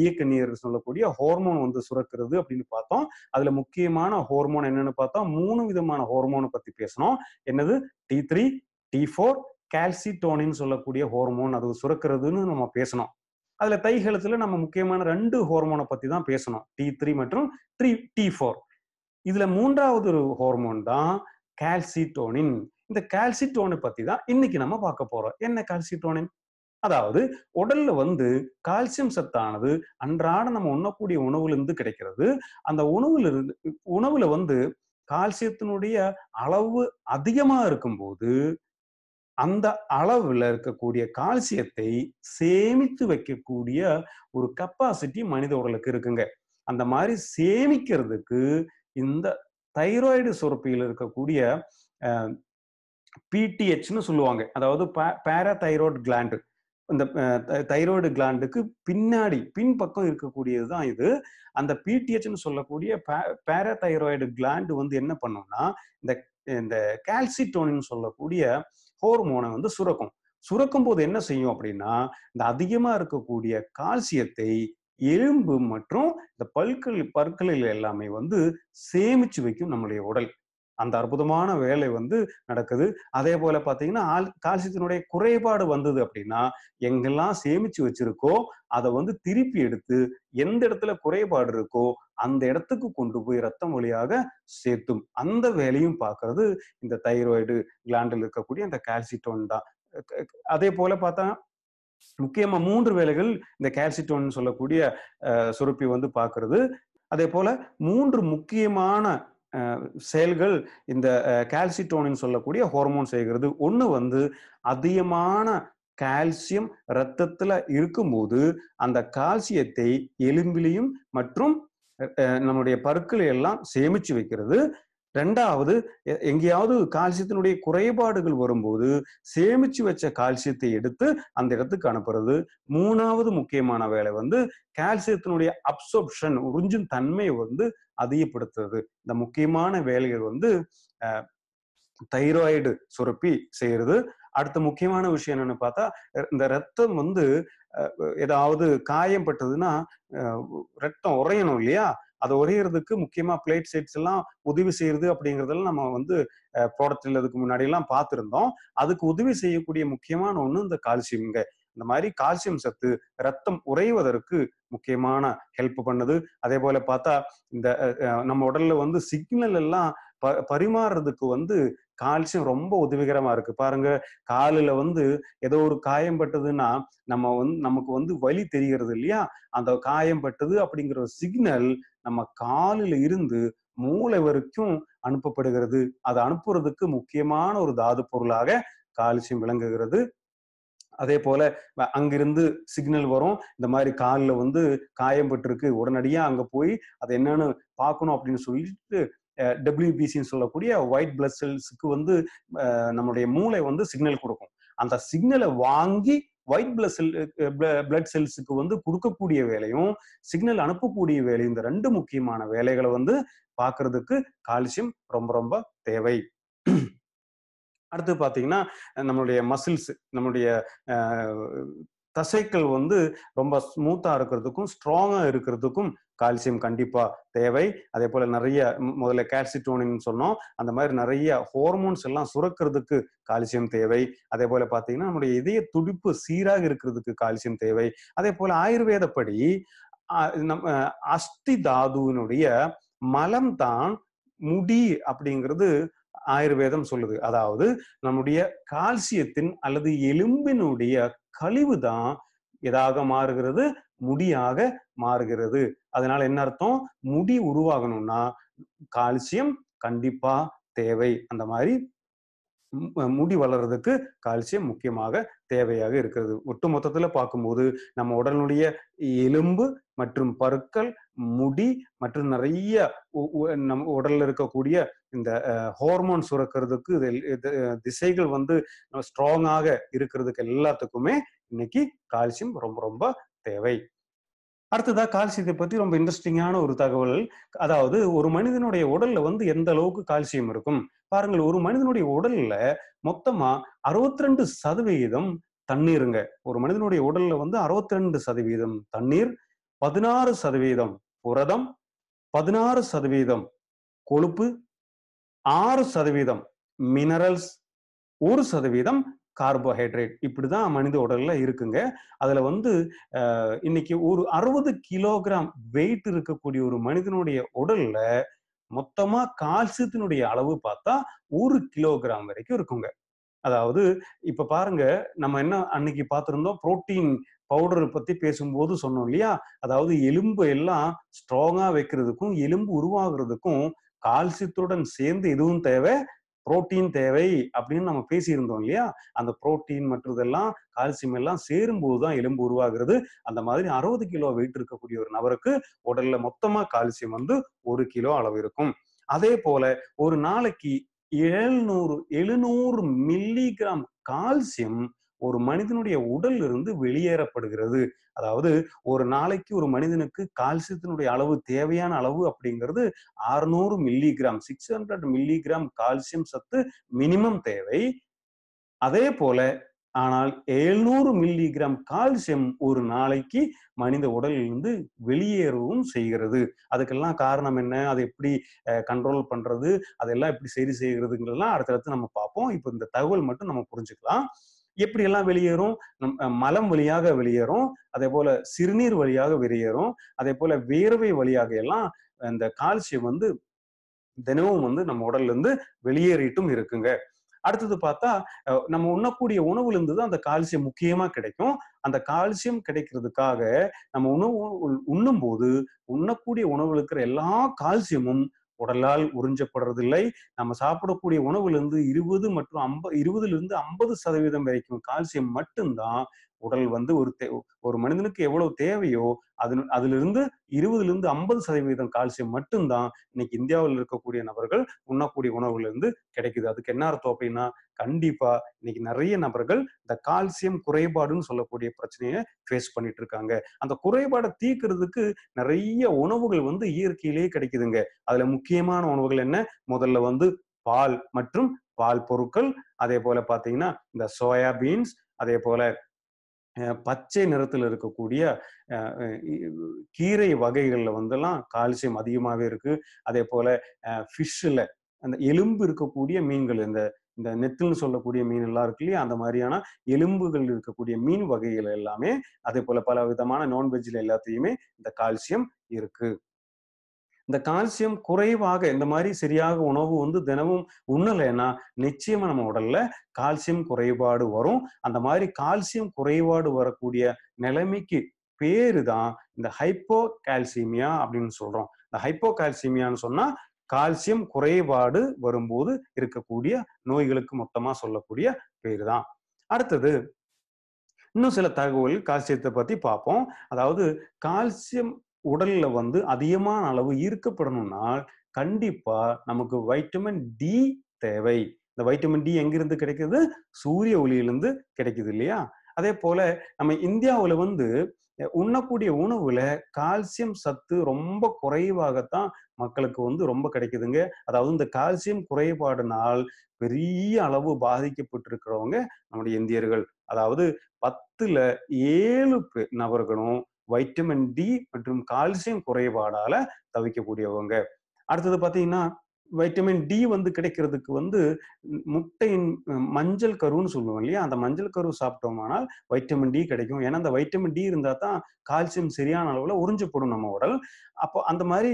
இயக்க நீர் சொல்லக்கூடிய ஹோர்மோன் வந்து சுரக்கிறது அப்படின்னு பார்த்தோம் அதில் முக்கியமான ஹோர்மோன் என்னன்னு பார்த்தோம் மூணு விதமான ஹோர்மோனை பற்றி பேசணும் என்னது டி த்ரீ டி ஃபோர் கால்சிடோனின்னு சொல்லக்கூடிய ஹோர்மோன் அது சுரக்கிறதுன்னு நம்ம பேசணும் அதுல தை ஹெல்த்தில் நம்ம முக்கியமான ரெண்டு ஹோர்மோனை பத்தி தான் பேசணும் டி த்ரீ மற்றும் த்ரீ டி ஃபோர் இதுல மூன்றாவது ஒரு ஹார்மோன் தான் கால்சிட்டோனின் இந்த கால்சிட்டோனை பத்தி தான் இன்னைக்கு நம்ம பார்க்க போறோம் என்ன கால்சிட்டோனின் அதாவது உடல்ல வந்து கால்சியம் சத்தானது அன்றாட நம்ம உண்ணக்கூடிய உணவுல இருந்து கிடைக்கிறது அந்த உணவுல இருந்து உணவுல வந்து கால்சியத்தினுடைய அளவு அதிகமா இருக்கும்போது அந்த அளவுல இருக்கக்கூடிய கால்சியத்தை சேமித்து வைக்கக்கூடிய ஒரு கப்பாசிட்டி மனித உடலுக்கு இருக்குங்க அந்த மாதிரி சேமிக்கிறதுக்கு இந்த தைராய்டு சுரப்பியில் இருக்கக்கூடிய பிடிஹெச்னு சொல்லுவாங்க அதாவது பேராதைராய்டு கிளாண்டு இந்த தைராய்டு கிளாண்டுக்கு பின்னாடி பின்பக்கம் இருக்கக்கூடியது தான் இது அந்த பிடிஹெச்னு சொல்லக்கூடிய பேராதைராய்டு கிளாண்டு வந்து என்ன பண்ணும்னா இந்த இந்த கால்சிட்டோனின்னு சொல்லக்கூடிய ஹோர்மோனை வந்து சுரக்கும் சுரக்கும் போது என்ன செய்யும் அப்படின்னா இந்த அதிகமா இருக்கக்கூடிய கால்சியத்தை எலும்பு மற்றும் இந்த பல்கள் பற்களில் எல்லாமே வந்து சேமிச்சு வைக்கும் நம்மளுடைய உடல் அந்த அற்புதமான வேலை வந்து நடக்குது அதே போல பாத்தீங்கன்னா கால்சியத்தினுடைய குறைபாடு வந்தது அப்படின்னா எங்கெல்லாம் சேமிச்சு வச்சிருக்கோ அதை வந்து திருப்பி எடுத்து எந்த இடத்துல குறைபாடு இருக்கோ அந்த இடத்துக்கு கொண்டு போய் ரத்தம் வழியாக சேர்த்தும் அந்த வேலையும் பார்க்கறது இந்த தைராய்டு கிளாண்டில் இருக்கக்கூடிய அந்த கால்சிட்டோன் தான் அதே போல பார்த்தா முக்கியமா மூன்று வேலைகள் இந்த கேல்சிட்டோன் சொல்லக்கூடிய சுரப்பி வந்து பார்க்கறது அதே போல மூன்று முக்கியமான செயல்கள் இந்த கால்சிட்டோனின் சொல்லக்கூடிய ஹார்மோன் செய்கிறது ஒன்று வந்து அதிகமான கால்சியம் இரத்தத்துல இருக்கும்போது அந்த கால்சியத்தை எலும்பிலையும் மற்றும் நம்முடைய பருக்களை எல்லாம் சேமிச்சு வைக்கிறது ரெண்டாவது எங்கேயாவது கால்சியத்தினுடைய குறைபாடுகள் வரும்போது சேமிச்சு வச்ச கால்சியத்தை எடுத்து அந்த இடத்துக்கு அனுப்புறது மூணாவது முக்கியமான வேலை வந்து கால்சியத்தினுடைய அப்சப்ஷன் உறிஞ்சும் தன்மையை வந்து அதிகப்படுத்துறது இந்த முக்கியமான வேலைகள் வந்து தைராய்டு சுரப்பி செய்யறது அடுத்த முக்கியமான விஷயம் என்னன்னு பார்த்தா இந்த ரத்தம் வந்து ஏதாவது காயம் பட்டதுன்னா ரத்தம் உறையணும் இல்லையா அதை உரையிறதுக்கு முக்கியமா பிளேட் செட்ஸ் எல்லாம் உதவி செய்யறது அப்படிங்கறதெல்லாம் நம்ம வந்து ப்ராடக்ட்ல இதுக்கு முன்னாடி எல்லாம் பார்த்துருந்தோம் அதுக்கு உதவி செய்யக்கூடிய முக்கியமான ஒண்ணு இந்த கால்சியம்ங்க இந்த மாதிரி கால்சியம் சத்து ரத்தம் உறைவதற்கு முக்கியமான ஹெல்ப் பண்ணுது அதே போல பார்த்தா இந்த நம்ம உடல்ல வந்து சிக்னல் எல்லாம் ப பரிமாறுறதுக்கு வந்து கால்சியம் ரொம்ப உதவிகரமா இருக்கு பாருங்க காலில் வந்து ஏதோ ஒரு காயம் பட்டதுன்னா நம்ம வந்து நமக்கு வந்து வலி தெரிகிறது இல்லையா அந்த காயம் பட்டது அப்படிங்கிற ஒரு சிக்னல் நம்ம காலில் இருந்து மூளை வரைக்கும் அனுப்பப்படுகிறது அதை அனுப்புறதுக்கு முக்கியமான ஒரு தாது பொருளாக கால்சியம் விளங்குகிறது அதே போல அங்கிருந்து சிக்னல் வரும் இந்த மாதிரி காலில் வந்து காயம் பட்டிருக்கு உடனடியாக அங்கே போய் அதை என்னன்னு பார்க்கணும் அப்படின்னு சொல்லிட்டு டபிள்யூபிசின்னு சொல்லக்கூடிய ஒயிட் பிளட் செல்ஸுக்கு வந்து நம்மளுடைய மூளை வந்து சிக்னல் கொடுக்கும் அந்த சிக்னலை வாங்கி ஒயிட் பிளட் செல் பிளட் செல்ஸுக்கு வந்து கொடுக்கக்கூடிய வேலையும் சிக்னல் அனுப்பக்கூடிய வேலையும் இந்த ரெண்டு முக்கியமான வேலைகளை வந்து பார்க்கறதுக்கு கால்சியம் ரொம்ப ரொம்ப தேவை அடுத்து பார்த்தீங்கன்னா நம்மளுடைய மசில்ஸ் நம்மளுடைய தசைக்கள் வந்து ரொம்ப ஸ்மூத்தா இருக்கிறதுக்கும் ஸ்ட்ராங்கா இருக்கிறதுக்கும் கால்சியம் கண்டிப்பா தேவை அதே போல நிறைய முதல்ல கேல்சிட்டோனின் சொன்னோம் அந்த மாதிரி நிறைய ஹோர்மோன்ஸ் எல்லாம் சுரக்கிறதுக்கு கால்சியம் தேவை அதே போல பாத்தீங்கன்னா நம்முடைய இதய துடிப்பு சீராக இருக்கிறதுக்கு கால்சியம் தேவை அதே போல ஆயுர்வேதப்படி நம்ம அஸ்தி தாதுவினுடைய மலம் தான் முடி அப்படிங்கிறது ஆயுர்வேதம் சொல்லுது அதாவது நம்முடைய கால்சியத்தின் அல்லது எலும்பினுடைய கழிவு தான் எதாக மாறுகிறது முடியாக மாறுகிறது அதனால என்ன அர்த்தம் முடி உருவாகணும்னா கால்சியம் கண்டிப்பா தேவை அந்த மாதிரி முடி வளர்றதுக்கு கால்சியம் முக்கியமாக தேவையாக இருக்கிறது ஒட்டு மொத்தத்தில் பார்க்கும்போது நம்ம உடலுடைய எலும்பு மற்றும் பருக்கள் முடி மற்றும் நிறைய நம் உடல்ல இருக்கக்கூடிய இந்த ஹார்மோன் சுரக்கிறதுக்கு இது திசைகள் வந்து ஸ்ட்ராங்காக இருக்கிறதுக்கு எல்லாத்துக்குமே இன்னைக்கு கால்சியம் ரொம்ப ரொம்ப தேவை அடுத்ததா கால்சியத்தை பற்றி ரொம்ப இன்ட்ரெஸ்டிங்கான ஒரு தகவல் அதாவது ஒரு மனிதனுடைய உடல்ல வந்து எந்த அளவுக்கு கால்சியம் இருக்கும் பாருங்கள் ஒரு மனிதனுடைய உடல்ல மொத்தமா அறுபத்தி ரெண்டு சதவிகிதம் தண்ணீருங்க ஒரு மனிதனுடைய உடல்ல வந்து அறுபத்தி ரெண்டு சதவீதம் தண்ணீர் பதினாறு சதவீதம் புரதம் பதினாறு சதவீதம் கொழுப்பு ஆறு சதவீதம் மினரல்ஸ் ஒரு சதவீதம் கார்போஹைட்ரேட் இப்படிதான் மனித உடல்ல இருக்குங்க அதுல வந்து இன்னைக்கு ஒரு அறுபது கிலோகிராம் வெயிட் இருக்கக்கூடிய ஒரு மனிதனுடைய உடல்ல மொத்தமா கால்சியத்தினுடைய அளவு பார்த்தா ஒரு கிலோகிராம் வரைக்கும் இருக்குங்க அதாவது இப்ப பாருங்க நம்ம என்ன அன்னைக்கு பார்த்திருந்தோம் புரோட்டீன் பவுடர் பத்தி பேசும்போது சொன்னோம் இல்லையா அதாவது எலும்பு எல்லாம் ஸ்ட்ராங்கா வைக்கிறதுக்கும் எலும்பு உருவாகிறதுக்கும் கால்சியத்துடன் சேர்ந்து எதுவும் தேவை புரோட்டீன் தேவை அப்படின்னு நம்ம பேசியிருந்தோம் இல்லையா அந்த புரோட்டீன் மற்றதெல்லாம் கால்சியம் எல்லாம் சேரும்போது தான் எலும்பு உருவாகிறது அந்த மாதிரி அறுபது கிலோ வெயிட் இருக்கக்கூடிய ஒரு நபருக்கு உடல்ல மொத்தமா கால்சியம் வந்து ஒரு கிலோ அளவு இருக்கும் அதே போல ஒரு நாளைக்கு எழுநூறு எழுநூறு மில்லிகிராம் கால்சியம் ஒரு மனிதனுடைய உடல் இருந்து வெளியேறப்படுகிறது அதாவது ஒரு நாளைக்கு ஒரு மனிதனுக்கு கால்சியத்தினுடைய அளவு தேவையான அளவு அப்படிங்கிறது அறுநூறு milligram six hundred milligram calcium சத்து மினிமம் தேவை அதே போல ஆனால் எழுநூறு மில்லிகிராம் கால்சியம் ஒரு நாளைக்கு மனித உடலிலிருந்து வெளியேறவும் செய்கிறது அதுக்கெல்லாம் காரணம் என்ன அதை எப்படி கண்ட்ரோல் பண்றது அதெல்லாம் எப்படி சரி செய்கிறதுங்கெல்லாம் அடுத்தடுத்து நம்ம பார்ப்போம் இப்போ இந்த தகவல் மட்டும் நம்ம புரிஞ்சுக்கலாம் எப்படி எல்லாம் வெளியேறும் மலம் வழியாக வெளியேறும் அதே போல சிறுநீர் வழியாக வெளியேறும் அதே போல வேர்வை வழியாக எல்லாம் அந்த கால்சியம் வந்து தினமும் வந்து நம்ம உடல்ல இருந்து வெளியேறிட்டும் இருக்குங்க அடுத்தது பார்த்தா நம்ம உண்ணக்கூடிய உணவுல இருந்து தான் அந்த கால்சியம் முக்கியமா கிடைக்கும் அந்த கால்சியம் கிடைக்கிறதுக்காக நம்ம உணவு உண்ணும் போது உண்ணக்கூடிய உணவுல இருக்கிற எல்லா கால்சியமும் உடலால் உறிஞ்சப்படுறதில்லை நம்ம சாப்பிடக்கூடிய உணவுல இருந்து இருபது மற்றும் ஐம்ப இருந்து ஐம்பது சதவீதம் வரைக்கும் கால்சியம் மட்டும்தான் உடல் வந்து ஒரு தே ஒரு மனிதனுக்கு எவ்வளவு தேவையோ அது அதிலிருந்து இருபதுலேருந்து ஐம்பது சதவீதம் கால்சியம் மட்டும்தான் இன்னைக்கு இந்தியாவில் இருக்கக்கூடிய நபர்கள் உண்ணக்கூடிய இருந்து கிடைக்குது அதுக்கு என்ன அர்த்தம் அப்படின்னா கண்டிப்பா இன்னைக்கு நிறைய நபர்கள் இந்த கால்சியம் குறைபாடுன்னு சொல்லக்கூடிய பிரச்சனையை ஃபேஸ் பண்ணிட்டு இருக்காங்க அந்த குறைபாடை தீக்கிறதுக்கு நிறைய உணவுகள் வந்து இயற்கையிலேயே கிடைக்குதுங்க அதுல முக்கியமான உணவுகள் என்ன முதல்ல வந்து பால் மற்றும் பால் பொருட்கள் அதே போல பாத்தீங்கன்னா இந்த சோயாபீன்ஸ் அதே போல பச்சை நிறத்தில் இருக்கக்கூடிய கீரை வகைகளில் வந்தெல்லாம் கால்சியம் அதிகமாகவே இருக்கு அதே போல ஃபிஷ்ஷில் அந்த எலும்பு இருக்கக்கூடிய மீன்கள் இந்த இந்த நெத்துன்னு சொல்லக்கூடிய மீன் எல்லாம் இருக்கு இல்லையா அந்த மாதிரியான எலும்புகள் இருக்கக்கூடிய மீன் வகைகள் எல்லாமே அதே போல பல விதமான நான்வெஜ்ல எல்லாத்தையுமே இந்த கால்சியம் இருக்கு இந்த கால்சியம் குறைவாக இந்த மாதிரி சரியாக உணவு வந்து தினமும் உண்ணலைன்னா நிச்சயமா நம்ம உடல்ல கால்சியம் குறைபாடு வரும் அந்த மாதிரி கால்சியம் குறைபாடு வரக்கூடிய நிலைமைக்கு பேரு தான் இந்த ஹைப்போ கால்சியமியா அப்படின்னு சொல்றோம் இந்த ஹைப்போ கால்சியமியான்னு சொன்னா கால்சியம் குறைபாடு வரும்போது இருக்கக்கூடிய நோய்களுக்கு மொத்தமா சொல்லக்கூடிய பேரு தான் அடுத்தது இன்னும் சில தகவல் கால்சியத்தை பத்தி பார்ப்போம் அதாவது கால்சியம் உடல்ல வந்து அதிகமான அளவு ஈர்க்கப்படணும்னா கண்டிப்பா நமக்கு வைட்டமின் டி தேவை இந்த வைட்டமின் டி எங்கிருந்து கிடைக்குது சூரிய ஒளியிலிருந்து கிடைக்குது இல்லையா அதே போல நம்ம இந்தியாவில் வந்து உண்ணக்கூடிய உணவுல கால்சியம் சத்து ரொம்ப குறைவாகத்தான் மக்களுக்கு வந்து ரொம்ப கிடைக்குதுங்க அதாவது இந்த கால்சியம் குறைபாடுனால் பெரிய அளவு பாதிக்கப்பட்டிருக்கிறவங்க நம்முடைய இந்தியர்கள் அதாவது பத்துல ஏழு நபர்களும் வைட்டமின் டி மற்றும் கால்சியம் குறைபாடால தவிக்கக்கூடியவங்க அடுத்தது பார்த்தீங்கன்னா வைட்டமின் டி வந்து கிடைக்கிறதுக்கு வந்து முட்டையின் மஞ்சள் கருன்னு சொல்லுவோம் இல்லையா அந்த மஞ்சள் கரு சாப்பிட்டோமானால் வைட்டமின் டி கிடைக்கும் ஏன்னா அந்த வைட்டமின் டி இருந்தால் தான் கால்சியம் சரியான அளவில் உறிஞ்சப்படும் நம்ம உடல் அப்போ அந்த மாதிரி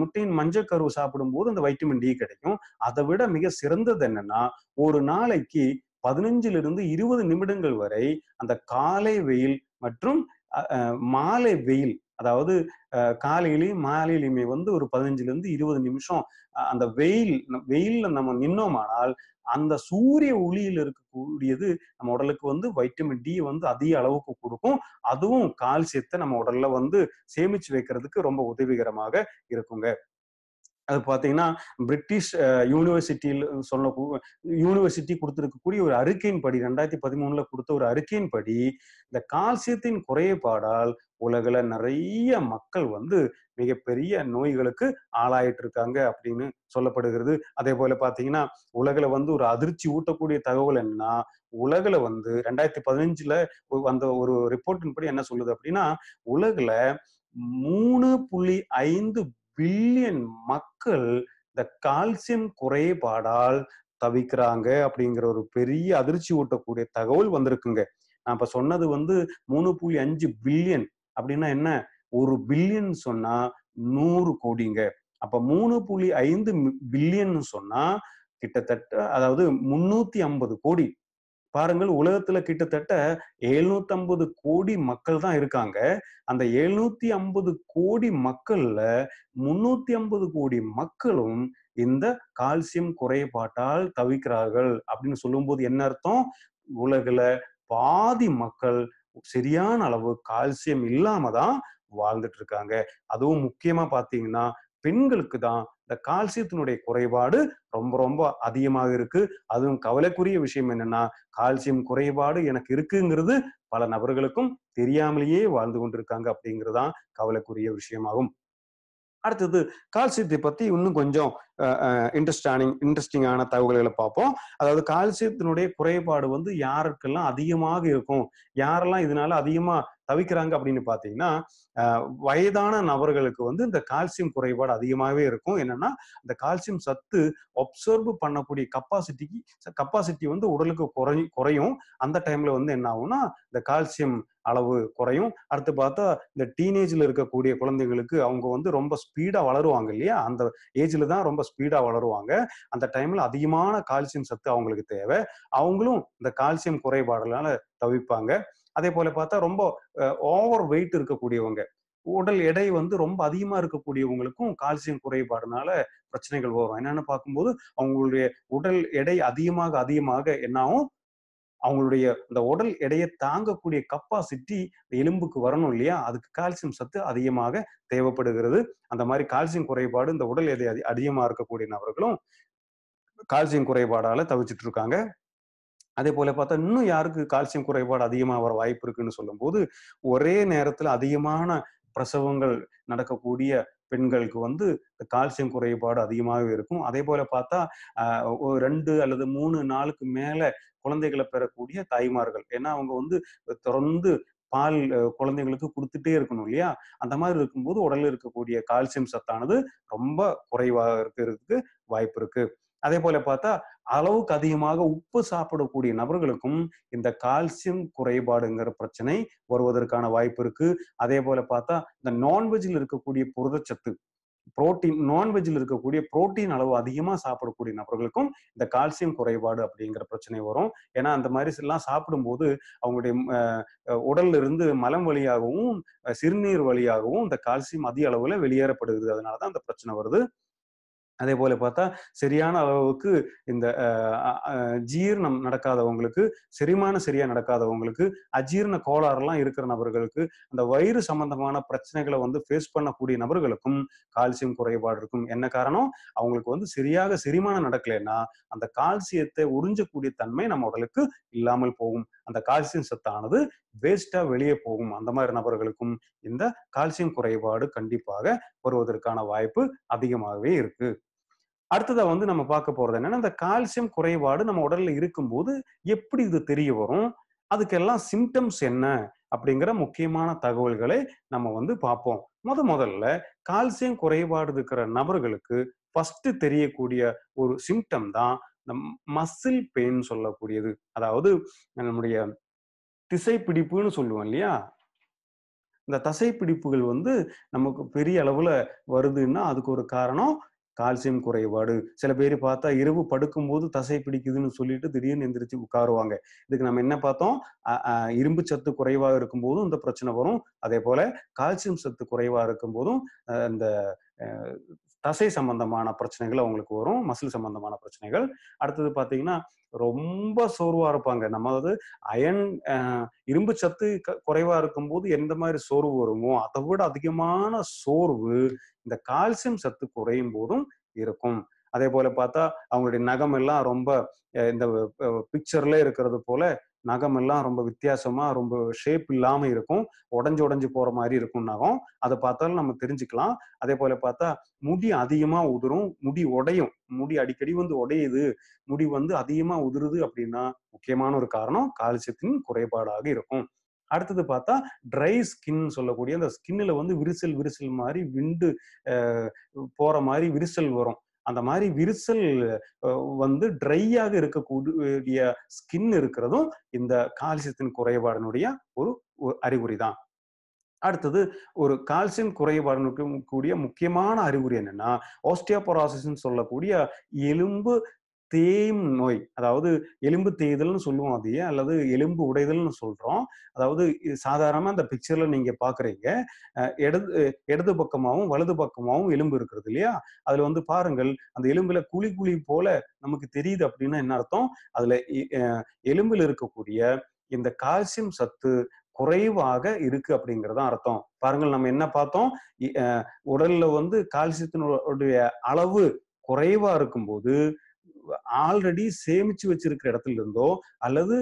முட்டையின் மஞ்சள் கரு போது அந்த வைட்டமின் டி கிடைக்கும் அதை விட மிக சிறந்தது என்னன்னா ஒரு நாளைக்கு பதினஞ்சிலிருந்து இருபது நிமிடங்கள் வரை அந்த காலை வெயில் மற்றும் மாலை வெயில் அதாவது காலையிலையும் மாலையிலையுமே வந்து ஒரு பதினஞ்சுலேருந்து இருபது நிமிஷம் அந்த வெயில் வெயிலில் நம்ம நின்னோமானால் அந்த சூரிய ஒளியில் இருக்கக்கூடியது நம்ம உடலுக்கு வந்து வைட்டமின் டி வந்து அதிக அளவுக்கு கொடுக்கும் அதுவும் கால்சியத்தை நம்ம உடல்ல வந்து சேமிச்சு வைக்கிறதுக்கு ரொம்ப உதவிகரமாக இருக்குங்க அது பார்த்தீங்கன்னா பிரிட்டிஷ் யூனிவர்சிட்டியில் சொல்ல யூனிவர்சிட்டி கொடுத்துருக்கக்கூடிய ஒரு அறிக்கையின்படி ரெண்டாயிரத்தி பதிமூணுல கொடுத்த ஒரு அறிக்கையின்படி இந்த கால்சியத்தின் குறைபாடால் உலகில் நிறைய மக்கள் வந்து மிகப்பெரிய நோய்களுக்கு ஆளாயிட்டு இருக்காங்க அப்படின்னு சொல்லப்படுகிறது அதே போல பார்த்தீங்கன்னா உலகில் வந்து ஒரு அதிர்ச்சி ஊட்டக்கூடிய தகவல் என்னன்னா உலகில் வந்து ரெண்டாயிரத்தி பதினஞ்சில் வந்த ஒரு ரிப்போர்ட்டின்படி என்ன சொல்லுது அப்படின்னா உலகில் மூணு புள்ளி ஐந்து பில்லியன் மக்கள் இந்த கால்சியம் குறைபாடால் தவிக்கிறாங்க அப்படிங்கிற ஒரு பெரிய அதிர்ச்சி ஊட்டக்கூடிய தகவல் வந்திருக்குங்க நான் இப்ப சொன்னது வந்து மூணு புள்ளி அஞ்சு பில்லியன் அப்படின்னா என்ன ஒரு பில்லியன் சொன்னா நூறு கோடிங்க அப்ப மூணு புள்ளி ஐந்து பில்லியன் சொன்னா கிட்டத்தட்ட அதாவது முன்னூத்தி ஐம்பது கோடி பாருங்கள் உலகத்துல கிட்டத்தட்ட எழுநூத்தி ஐம்பது கோடி மக்கள் தான் இருக்காங்க அந்த எழுநூத்தி ஐம்பது கோடி மக்கள்ல முன்னூத்தி ஐம்பது கோடி மக்களும் இந்த கால்சியம் குறைபாட்டால் தவிக்கிறார்கள் அப்படின்னு சொல்லும்போது என்ன அர்த்தம் உலகுல பாதி மக்கள் சரியான அளவு கால்சியம் இல்லாம தான் வாழ்ந்துட்டு இருக்காங்க அதுவும் முக்கியமா பாத்தீங்கன்னா பெண்களுக்கு தான் இந்த கால்சியத்தினுடைய குறைபாடு ரொம்ப ரொம்ப அதிகமாக இருக்கு அதுவும் கவலைக்குரிய விஷயம் என்னன்னா கால்சியம் குறைபாடு எனக்கு இருக்குங்கிறது பல நபர்களுக்கும் தெரியாமலேயே வாழ்ந்து கொண்டிருக்காங்க அப்படிங்கிறதான் கவலைக்குரிய விஷயமாகும் அடுத்தது கால்சியத்தை பத்தி இன்னும் கொஞ்சம் இன்ட்ரெஸ்டானிங் இன்ட்ரெஸ்டிங்கான தகவல்களை பார்ப்போம் அதாவது கால்சியத்தினுடைய குறைபாடு வந்து யாருக்கெல்லாம் அதிகமாக இருக்கும் யாரெல்லாம் இதனால அதிகமா தவிக்கிறாங்க அப்படின்னு பார்த்தீங்கன்னா வயதான நபர்களுக்கு வந்து இந்த கால்சியம் குறைபாடு அதிகமாகவே இருக்கும் என்னன்னா இந்த கால்சியம் சத்து அப்சர்வ் பண்ணக்கூடிய கப்பாசிட்டிக்கு கப்பாசிட்டி வந்து உடலுக்கு குறை குறையும் அந்த டைம்ல வந்து என்ன ஆகும்னா இந்த கால்சியம் அளவு குறையும் அடுத்து பார்த்தா இந்த டீனேஜில் இருக்கக்கூடிய குழந்தைங்களுக்கு அவங்க வந்து ரொம்ப ஸ்பீடாக வளருவாங்க இல்லையா அந்த ஏஜில் தான் ரொம்ப ஸ்பீடாக வளருவாங்க அந்த டைமில் அதிகமான கால்சியம் சத்து அவங்களுக்கு தேவை அவங்களும் இந்த கால்சியம் குறைபாடுனால தவிப்பாங்க அதே போல பார்த்தா ரொம்ப ஓவர் வெயிட் இருக்கக்கூடியவங்க உடல் எடை வந்து ரொம்ப அதிகமா இருக்கக்கூடியவங்களுக்கும் கால்சியம் குறைபாடுனால பிரச்சனைகள் வரும் என்னன்னு பார்க்கும்போது அவங்களுடைய உடல் எடை அதிகமாக அதிகமாக என்னாகும் அவங்களுடைய இந்த உடல் எடையை தாங்கக்கூடிய கப்பாசிட்டி எலும்புக்கு வரணும் இல்லையா அதுக்கு கால்சியம் சத்து அதிகமாக தேவைப்படுகிறது அந்த மாதிரி கால்சியம் குறைபாடு இந்த உடல் எடை அதிகமா இருக்கக்கூடிய நபர்களும் கால்சியம் குறைபாடால தவிச்சிட்டு இருக்காங்க அதே போல பார்த்தா இன்னும் யாருக்கு கால்சியம் குறைபாடு அதிகமாக வர வாய்ப்பு இருக்குன்னு சொல்லும்போது ஒரே நேரத்தில் அதிகமான பிரசவங்கள் நடக்கக்கூடிய பெண்களுக்கு வந்து கால்சியம் குறைபாடு அதிகமாகவே இருக்கும் அதே போல பார்த்தா ரெண்டு அல்லது மூணு நாளுக்கு மேல குழந்தைகளை பெறக்கூடிய தாய்மார்கள் ஏன்னா அவங்க வந்து தொடர்ந்து பால் குழந்தைங்களுக்கு கொடுத்துட்டே இருக்கணும் இல்லையா அந்த மாதிரி இருக்கும்போது உடலில் இருக்கக்கூடிய கால்சியம் சத்தானது ரொம்ப குறைவாக இருக்கிறதுக்கு வாய்ப்பு இருக்கு அதே போல பார்த்தா அளவுக்கு அதிகமாக உப்பு சாப்பிடக்கூடிய நபர்களுக்கும் இந்த கால்சியம் குறைபாடுங்கிற பிரச்சனை வருவதற்கான வாய்ப்பு இருக்கு அதே போல பார்த்தா இந்த நான்வெஜ்ல இருக்கக்கூடிய புரதச்சத்து புரோட்டீன் நான்வெஜ்ல இருக்கக்கூடிய புரோட்டீன் அளவு அதிகமாக சாப்பிடக்கூடிய நபர்களுக்கும் இந்த கால்சியம் குறைபாடு அப்படிங்கிற பிரச்சனை வரும் ஏன்னா அந்த மாதிரி எல்லாம் சாப்பிடும்போது அவங்களுடைய உடல்ல இருந்து மலம் வழியாகவும் சிறுநீர் வழியாகவும் இந்த கால்சியம் அதிக அளவுல வெளியேறப்படுகிறது அதனாலதான் அந்த பிரச்சனை வருது அதே போல பார்த்தா சரியான அளவுக்கு இந்த ஜீரணம் நடக்காதவங்களுக்கு செரிமானம் சரியா நடக்காதவங்களுக்கு அஜீரண கோளாறுலாம் இருக்கிற நபர்களுக்கு அந்த வயிறு சம்பந்தமான பிரச்சனைகளை வந்து ஃபேஸ் பண்ணக்கூடிய நபர்களுக்கும் கால்சியம் குறைபாடு இருக்கும் என்ன காரணம் அவங்களுக்கு வந்து சரியாக செரிமானம் நடக்கலைன்னா அந்த கால்சியத்தை உறிஞ்சக்கூடிய தன்மை நம்ம உடலுக்கு இல்லாமல் போகும் அந்த கால்சியம் சத்தானது வேஸ்டா வெளியே போகும் அந்த மாதிரி நபர்களுக்கும் இந்த கால்சியம் குறைபாடு கண்டிப்பாக வருவதற்கான வாய்ப்பு அதிகமாகவே இருக்கு அடுத்ததா வந்து நம்ம பார்க்க போறது என்னன்னா இந்த கால்சியம் குறைபாடு நம்ம உடல்ல இருக்கும்போது எப்படி இது தெரிய வரும் அதுக்கெல்லாம் சிம்டம்ஸ் என்ன அப்படிங்கிற முக்கியமான தகவல்களை நம்ம வந்து பார்ப்போம் முத முதல்ல கால்சியம் குறைபாடு இருக்கிற நபர்களுக்கு ஃபர்ஸ்ட் தெரியக்கூடிய ஒரு சிம்டம் தான் இந்த மசில் பெயின் சொல்லக்கூடியது அதாவது நம்முடைய திசை பிடிப்புன்னு சொல்லுவோம் இல்லையா இந்த தசை பிடிப்புகள் வந்து நமக்கு பெரிய அளவுல வருதுன்னா அதுக்கு ஒரு காரணம் கால்சியம் குறைபாடு சில பேர் பார்த்தா இரவு படுக்கும்போது தசை பிடிக்குதுன்னு சொல்லிட்டு திடீர்னு எந்திரிச்சு உட்காருவாங்க இதுக்கு நம்ம என்ன பார்த்தோம் இரும்பு சத்து குறைவாக இருக்கும்போதும் இந்த பிரச்சனை வரும் அதே போல கால்சியம் சத்து குறைவாக இருக்கும்போதும் இந்த தசை சம்பந்தமான பிரச்சனைகள் அவங்களுக்கு வரும் மசில் சம்பந்தமான பிரச்சனைகள் அடுத்தது பார்த்தீங்கன்னா ரொம்ப சோர்வா இருப்பாங்க நம்ம அதாவது அயன் இரும்பு சத்து குறைவா இருக்கும்போது எந்த மாதிரி சோர்வு வருமோ அதை விட அதிகமான சோர்வு இந்த கால்சியம் சத்து குறையும் போதும் இருக்கும் அதே போல பார்த்தா அவங்களுடைய நகம் எல்லாம் ரொம்ப இந்த பிக்சர்ல இருக்கிறது போல நகமெல்லாம் ரொம்ப வித்தியாசமாக ரொம்ப ஷேப் இல்லாமல் இருக்கும் உடஞ்சி உடஞ்சி போகிற மாதிரி இருக்கும் நகம் அதை பார்த்தாலும் நம்ம தெரிஞ்சுக்கலாம் அதே போல் பார்த்தா முடி அதிகமாக உதிரும் முடி உடையும் முடி அடிக்கடி வந்து உடையுது முடி வந்து அதிகமாக உதிருது அப்படின்னா முக்கியமான ஒரு காரணம் கால்சியத்தின் குறைபாடாக இருக்கும் அடுத்தது பார்த்தா ட்ரை ஸ்கின் சொல்லக்கூடிய அந்த ஸ்கின்னில் வந்து விரிசல் விரிசல் மாதிரி விண்டு போகிற மாதிரி விரிசல் வரும் அந்த மாதிரி விரிசல் வந்து ட்ரையாக இருக்கக்கூடிய ஸ்கின் இருக்கிறதும் இந்த கால்சியத்தின் குறைபாடினுடைய ஒரு அறிகுறி தான் அடுத்தது ஒரு கால்சியம் குறைபாடு கூடிய முக்கியமான அறிகுறி என்னன்னா ஆஸ்டியோபராசிஸ் சொல்லக்கூடிய எலும்பு தேம் நோய் அதாவது எலும்பு தேய்தல்னு சொல்லுவோம் அதையே அல்லது எலும்பு உடைதல்னு சொல்றோம் அதாவது சாதாரணமா அந்த பிக்சர்ல நீங்க பாக்குறீங்க இடது இடது பக்கமாகவும் வலது பக்கமாகவும் எலும்பு இருக்கிறது இல்லையா அதுல வந்து பாருங்கள் அந்த எலும்புல குழி குழி போல நமக்கு தெரியுது அப்படின்னா என்ன அர்த்தம் அதுல எலும்புல இருக்கக்கூடிய இந்த கால்சியம் சத்து குறைவாக இருக்கு அப்படிங்கிறதா அர்த்தம் பாருங்கள் நம்ம என்ன பார்த்தோம் உடல்ல வந்து கால்சியத்தினுடைய அளவு குறைவா இருக்கும்போது ஆல்ரெடி சேமிச்சு வச்சிருக்கிற இடத்துல இருந்தோ அல்லது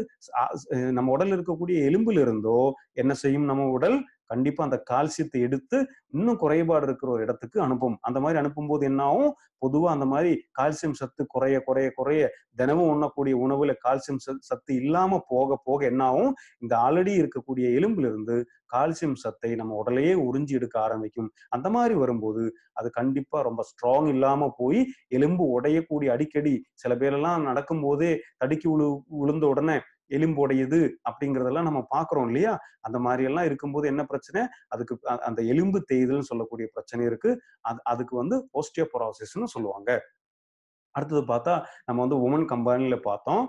நம்ம உடல் இருக்கக்கூடிய எலும்புல இருந்தோ என்ன செய்யும் நம்ம உடல் கண்டிப்பா அந்த கால்சியத்தை எடுத்து இன்னும் குறைபாடு இருக்கிற ஒரு இடத்துக்கு அனுப்பும் அந்த மாதிரி அனுப்பும்போது என்ன ஆகும் பொதுவா அந்த மாதிரி கால்சியம் சத்து குறைய குறைய குறைய தினமும் உண்ணக்கூடிய உணவுல கால்சியம் சத்து இல்லாம போக போக என்னாவும் இந்த ஆல்ரெடி இருக்கக்கூடிய இருந்து கால்சியம் சத்தை நம்ம உடலையே உறிஞ்சி எடுக்க ஆரம்பிக்கும் அந்த மாதிரி வரும்போது அது கண்டிப்பா ரொம்ப ஸ்ட்ராங் இல்லாம போய் எலும்பு உடையக்கூடிய அடிக்கடி சில பேரெல்லாம் நடக்கும்போதே தடுக்கி விழு விழுந்த உடனே எலும்புடையது அப்படிங்கிறதெல்லாம் நம்ம பாக்குறோம் இல்லையா அந்த மாதிரி எல்லாம் இருக்கும்போது என்ன பிரச்சனை அதுக்கு அந்த எலும்பு தேய்தல்னு சொல்லக்கூடிய பிரச்சனை இருக்கு அது அதுக்கு வந்து ஓஸ்டியோபொரோசிஸ்னு சொல்லுவாங்க அடுத்தது பார்த்தா நம்ம வந்து உமன் கம்பெனியில் பார்த்தோம்